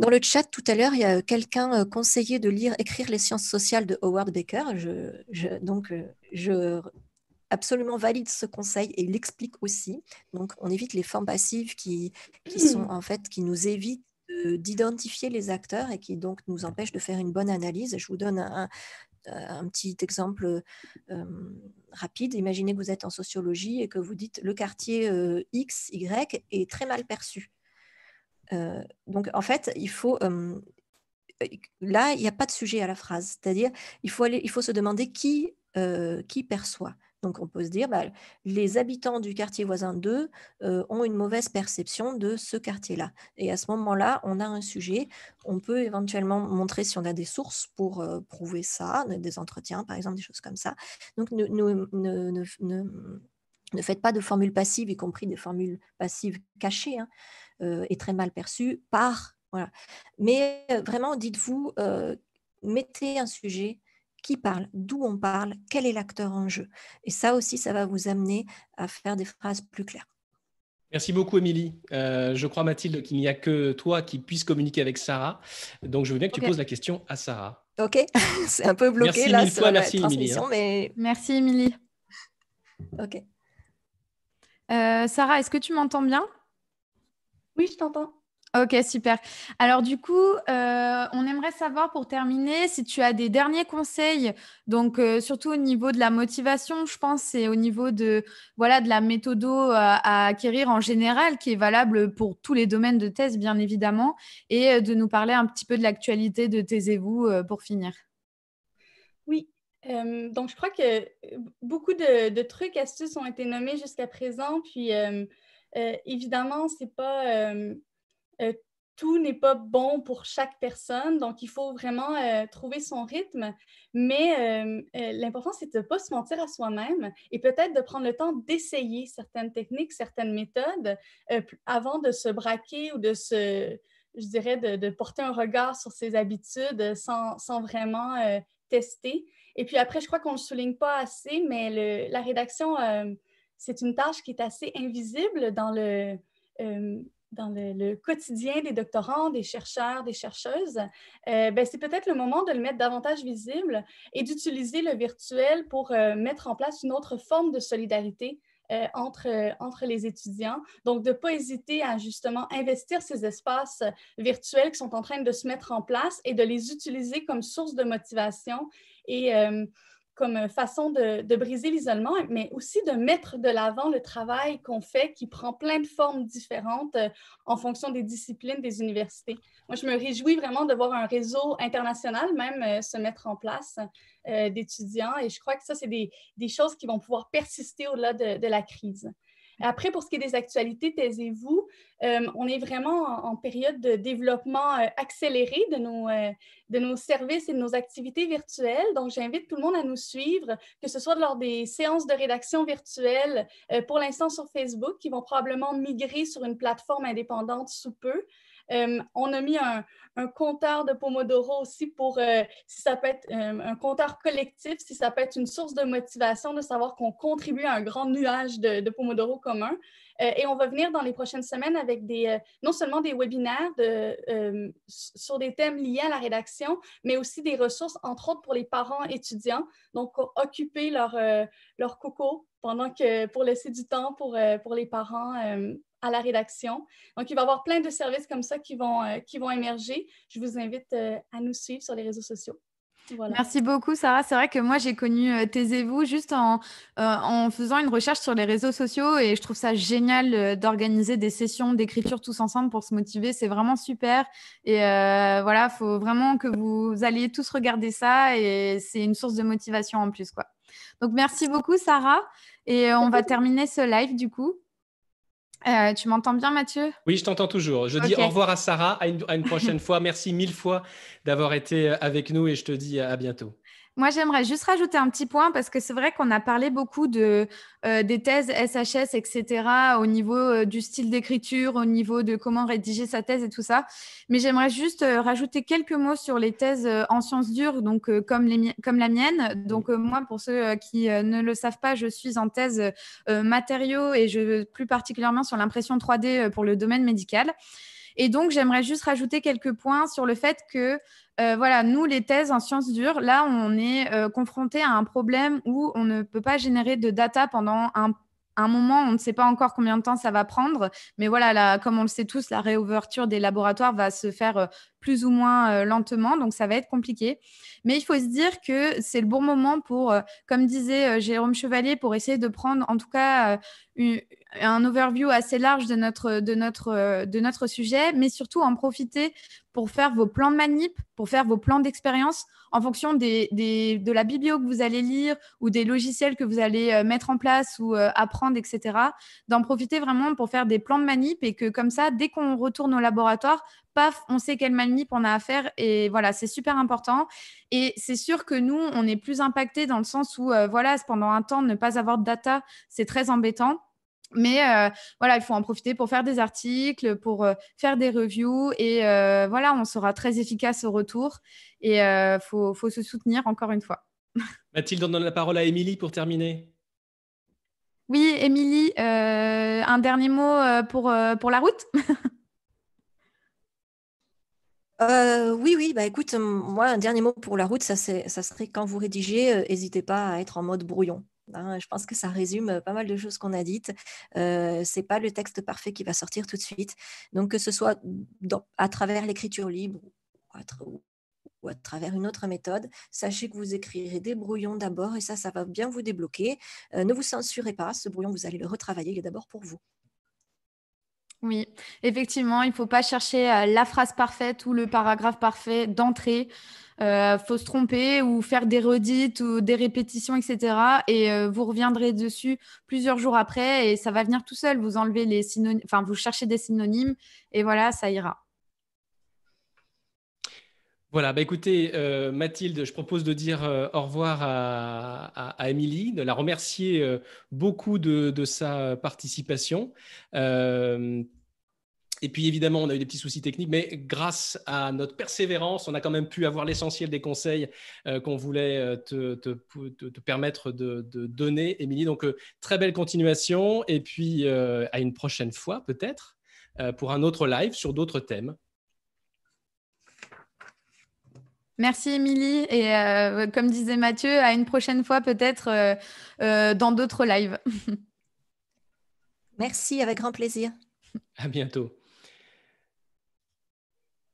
Dans le chat tout à l'heure, il y a quelqu'un conseillé de lire Écrire les sciences sociales de Howard Baker. je, donc, je absolument valide ce conseil et il l'explique aussi. Donc, on évite les formes passives qui, qui sont en fait qui nous évitent d'identifier les acteurs et qui donc nous empêchent de faire une bonne analyse. Je vous donne un, petit exemple euh, rapide. Imaginez que vous êtes en sociologie et que vous dites le quartier euh, X, Y est très mal perçu. Euh, donc en fait, il faut là, il n'y a pas de sujet à la phrase. C'est-à-dire, il faut, il faut se demander qui, qui perçoit. Donc on peut se dire, bah, les habitants du quartier voisin 2 euh, ont une mauvaise perception de ce quartier-là. Et à ce moment-là, on a un sujet. On peut éventuellement montrer si on a des sources pour euh, prouver ça, des entretiens par exemple, des choses comme ça. Donc ne, faites pas de formules passives, y compris des formules passives cachées hein, euh, et très mal perçues par. Voilà. Mais vraiment, dites-vous, mettez un sujet qui parle, d'où on parle, quel est l'acteur en jeu. Et ça aussi, ça va vous amener à faire des phrases plus claires. Merci beaucoup, Émilie. Euh, je crois, Mathilde, qu'il n'y a que toi qui puisse communiquer avec Sarah. Donc, je veux bien que tu poses la question à Sarah. OK, c'est un peu bloqué merci là merci, hein. transmission, Merci, Émilie. OK. Euh, Sarah, est-ce que tu m'entends bien Oui, je t'entends. Ok, super. Alors du coup, euh, on aimerait savoir pour terminer si tu as des derniers conseils, donc euh, surtout au niveau de la motivation, je pense, et au niveau de, voilà, de la méthode euh, à, acquérir en général, qui est valable pour tous les domaines de thèse, bien évidemment, et de nous parler un petit peu de l'actualité de Taisez-vous pour finir. Oui, donc je crois que beaucoup de, trucs, astuces ont été nommés jusqu'à présent, puis évidemment, c'est pas euh, tout n'est pas bon pour chaque personne, donc il faut vraiment euh, trouver son rythme. Mais euh, l'important, c'est de ne pas se mentir à soi-même et peut-être de prendre le temps d'essayer certaines techniques, certaines méthodes avant de se braquer ou de se, je dirais, de, porter un regard sur ses habitudes sans, sans vraiment tester. Et puis après, je crois qu'on ne le souligne pas assez, mais la rédaction, c'est une tâche qui est assez invisible dans le dans le, quotidien des doctorants, des chercheurs, des chercheuses, euh, ben, c'est peut-être le moment de le mettre davantage visible et d'utiliser le virtuel pour euh, mettre en place une autre forme de solidarité euh, entre, entre les étudiants. Donc, de ne pas hésiter à justement investir ces espaces virtuels qui sont en train de se mettre en place et de les utiliser comme source de motivation et comme euh, façon de, briser l'isolement, mais aussi de mettre de l'avant le travail qu'on fait qui prend plein de formes différentes euh, en fonction des disciplines des universités. Moi, je me réjouis vraiment de voir un réseau international même euh, se mettre en place d'étudiants et je crois que ça, c'est des, choses qui vont pouvoir persister au-delà de la crise. Après, pour ce qui est des actualités, taisez-vous. Euh, on est vraiment en, période de développement euh, accéléré de nos, euh, de nos services et de nos activités virtuelles. Donc, j'invite tout le monde à nous suivre, que ce soit lors des séances de rédaction virtuelle, pour l'instant sur Facebook, qui vont probablement migrer sur une plateforme indépendante sous peu. Euh, on a mis un, compteur de Pomodoro aussi pour, euh, si ça peut être euh, un compteur collectif, si ça peut être une source de motivation de savoir qu'on contribue à un grand nuage de, Pomodoro commun. et on va venir dans les prochaines semaines avec des, non seulement des webinaires sur des thèmes liés à la rédaction, mais aussi des ressources, entre autres pour les parents étudiants, donc occuper leur, leur coco pendant que pour laisser du temps pour, pour les parents à la rédaction. Donc, il va y avoir plein de services comme ça qui vont, euh, qui vont émerger. Je vous invite euh, à nous suivre sur les réseaux sociaux. Merci beaucoup, Sarah. C'est vrai que moi, j'ai connu euh, Taisez-vous juste en, faisant une recherche sur les réseaux sociaux et je trouve ça génial d'organiser des sessions d'écriture tous ensemble pour se motiver. C'est vraiment super. Et voilà, il faut vraiment que vous alliez tous regarder ça et c'est une source de motivation en plus. quoi. Donc, merci beaucoup, Sarah. Et on va terminer ce live du coup. Euh, tu m'entends bien, Mathieu Oui, je t'entends toujours. Je dis au revoir à Sarah, à une prochaine fois. Merci mille fois d'avoir été avec nous et je te dis à bientôt. Moi, j'aimerais juste rajouter un petit point parce que c'est vrai qu'on a parlé beaucoup de, euh, des thèses SHS, etc., au niveau euh, du style d'écriture, au niveau de comment rédiger sa thèse et tout ça. Mais j'aimerais juste euh, rajouter quelques mots sur les thèses en sciences dures, donc comme, comme la mienne. Donc, moi, pour ceux qui ne le savent pas, je suis en thèse matériaux et je, plus particulièrement sur l'impression 3D pour le domaine médical. Et donc, j'aimerais juste rajouter quelques points sur le fait que euh, voilà, nous, les thèses en sciences dures, là, on est euh, confronté à un problème où on ne peut pas générer de data pendant un un moment, on ne sait pas encore combien de temps ça va prendre, mais voilà, comme on le sait tous, la réouverture des laboratoires va se faire euh, plus ou moins euh, lentement, donc ça va être compliqué. Mais il faut se dire que c'est le bon moment pour, euh, comme disait Jérôme Chevalier, pour essayer de prendre en tout cas un overview assez large de notre, de notre sujet, mais surtout en profiter pour faire vos plans de manip, pour faire vos plans d'expérience, en fonction de la bibliothèque que vous allez lire ou des logiciels que vous allez euh, mettre en place ou euh, apprendre, etc., d'en profiter vraiment pour faire des plans de manip et que comme ça, dès qu'on retourne au laboratoire, paf, on sait quelle manip on a à faire et voilà, c'est super important. Et c'est sûr que nous, on est plus impacté dans le sens où, euh, voilà, pendant un temps, ne pas avoir de data, c'est très embêtant. Mais euh, voilà, il faut en profiter pour faire des articles, pour euh, faire des reviews et euh, voilà, on sera très efficace au retour et il faut, se soutenir encore une fois. Mathilde, on donne la parole à Émilie pour terminer. Oui, Émilie, un dernier mot pour, la route oui, oui, bah écoute, moi, un dernier mot pour la route, ça, serait quand vous rédigez, n'hésitez pas à être en mode brouillon. Hein, je pense que ça résume pas mal de choses qu'on a dites. ce c'est pas le texte parfait qui va sortir tout de suite. Donc que ce soit à travers l'écriture libre ou à, travers une autre méthode, sachez que vous écrirez des brouillons d'abord et ça, ça va bien vous débloquer. ne vous censurez pas, ce brouillon, vous allez le retravailler, il est d'abord pour vous. Oui, effectivement, il ne faut pas chercher euh, la phrase parfaite ou le paragraphe parfait d'entrée. Il euh, faut se tromper ou faire des redites ou des répétitions, etc. Et euh, vous reviendrez dessus plusieurs jours après et ça va venir tout seul. Vous enlevez les synonymes, enfin, vous cherchez des synonymes et voilà, ça ira. Voilà, bah écoutez, euh, Mathilde, je propose de dire euh, au revoir à, Émilie, de la remercier euh, beaucoup de, sa participation. et puis évidemment, on a eu des petits soucis techniques, mais grâce à notre persévérance, on a quand même pu avoir l'essentiel des conseils qu'on voulait te, permettre de, de donner, Émilie. Donc, très belle continuation, et puis à une prochaine fois peut-être pour un autre live sur d'autres thèmes. Merci Émilie et euh, comme disait Mathieu, à une prochaine fois peut-être euh, euh, dans d'autres lives. Merci, avec grand plaisir. À bientôt.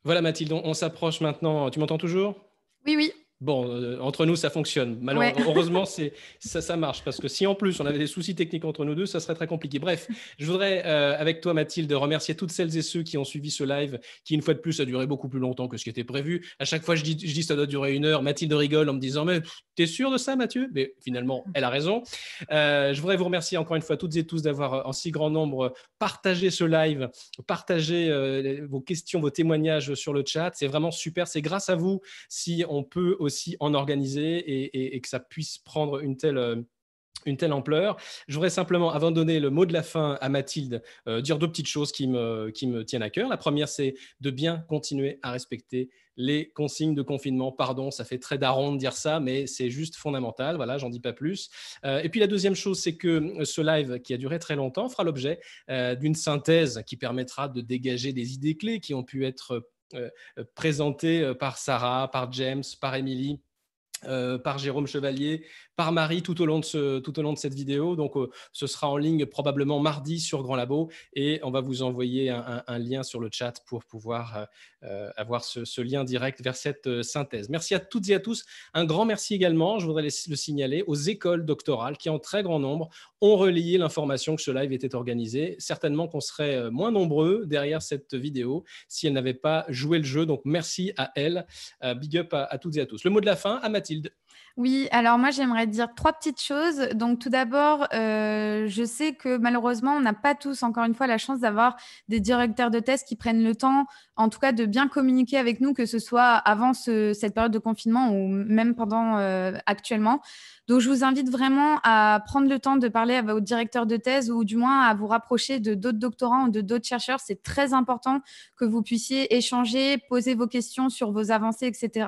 Voilà Mathilde, on s'approche maintenant. Tu m'entends toujours Oui, oui. Bon, euh, entre nous, ça fonctionne. Malheureusement, ça, ça marche. Parce que si en plus on avait des soucis techniques entre nous deux, ça serait très compliqué. Bref, je voudrais, euh, avec toi, Mathilde, remercier toutes celles et ceux qui ont suivi ce live, qui, une fois de plus, a duré beaucoup plus longtemps que ce qui était prévu. À chaque fois, je dis, je ça doit durer une heure. Mathilde rigole en me disant Mais t'es sûr de ça, Mathieu Mais finalement, elle a raison. Euh, je voudrais vous remercier encore une fois, toutes et tous, d'avoir en si grand nombre partagé ce live, partagé vos questions, vos témoignages sur le chat. C'est vraiment super. C'est grâce à vous si on peut aussi en organiser et, que ça puisse prendre une telle euh, une telle ampleur. Je voudrais simplement, avant de donner le mot de la fin à Mathilde, euh, dire deux petites choses qui me, qui me tiennent à cœur. La première, c'est de bien continuer à respecter les consignes de confinement. Pardon, ça fait très daron de dire ça, mais c'est juste fondamental. Voilà, j'en dis pas plus. Euh, et puis la deuxième chose, c'est que ce live qui a duré très longtemps fera l'objet d'une synthèse qui permettra de dégager des idées clés qui ont pu être euh, euh, présenté euh, par Sarah, par James, par Émilie. par Jérôme Chevalier, par Marie tout au long de, ce, tout au long de cette vidéo. Donc, ce sera en ligne probablement mardi sur Grand Labo et on va vous envoyer un lien sur le chat pour pouvoir euh, avoir ce, lien direct vers cette euh, synthèse. Merci à toutes et à tous. Un grand merci également, je voudrais le signaler, aux écoles doctorales qui, en très grand nombre, ont relayé l'information que ce live était organisé. Certainement qu'on serait euh, moins nombreux derrière cette vidéo si elles n'avaient pas joué le jeu. Donc, merci à elles. big up à toutes et à tous. Le mot de la fin à Mathilde. Oui, alors moi j'aimerais dire trois petites choses. Donc tout d'abord, euh, je sais que malheureusement on n'a pas tous encore une fois la chance d'avoir des directeurs de thèse qui prennent le temps, en tout cas de bien communiquer avec nous, que ce soit avant cette période de confinement ou même pendant euh, actuellement. Donc je vous invite vraiment à prendre le temps de parler à vos directeurs de thèse ou du moins à vous rapprocher de d'autres doctorants ou de d'autres chercheurs. C'est très important que vous puissiez échanger, poser vos questions sur vos avancées, etc.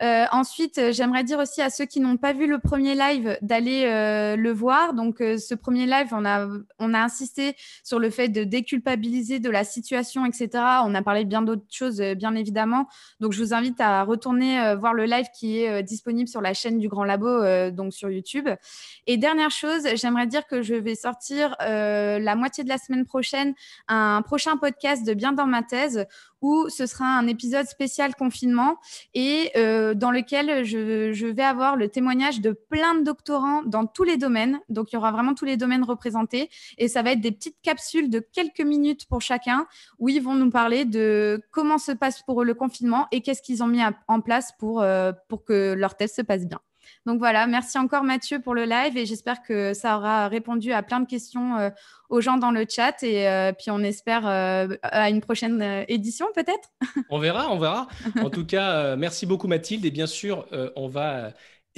Euh, ensuite, euh, j'aimerais dire aussi à ceux qui n'ont pas vu le premier live d'aller euh, le voir. Donc, ce premier live, on a, on a insisté sur le fait de déculpabiliser de la situation, etc. On a parlé bien d'autres choses, bien évidemment. Donc, je vous invite à retourner voir le live qui est disponible sur la chaîne du Grand Labo, donc sur YouTube. Et dernière chose, j'aimerais dire que je vais sortir la moitié de la semaine prochaine un prochain podcast de Bien dans ma thèse où ce sera un épisode spécial confinement et euh, dans lequel je, vais avoir le témoignage de plein de doctorants dans tous les domaines. Donc, il y aura vraiment tous les domaines représentés et ça va être des petites capsules de quelques minutes pour chacun où ils vont nous parler de comment se passe pour le confinement et qu'est-ce qu'ils ont mis en place pour, euh, pour que leur thèse se passe bien. Donc voilà, merci encore Mathieu pour le live et j'espère que ça aura répondu à plein de questions euh, aux gens dans le chat et euh, puis on espère euh, à une prochaine édition peut-être. On verra, on verra. En tout cas, merci beaucoup Mathilde et bien sûr, on va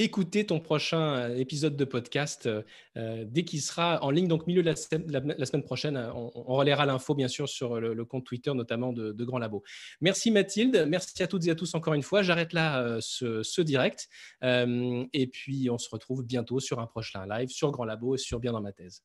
Écoutez ton prochain euh, épisode de podcast euh, euh, dès qu'il sera en ligne. Donc, milieu de la, semaine prochaine, hein, on, relèvera l'info, bien sûr, sur le, compte Twitter, notamment de, Grand Labo. Merci Mathilde, merci à toutes et à tous encore une fois. J'arrête là ce, direct. et puis, on se retrouve bientôt sur un prochain live, sur Grand Labo et sur Bien dans ma thèse.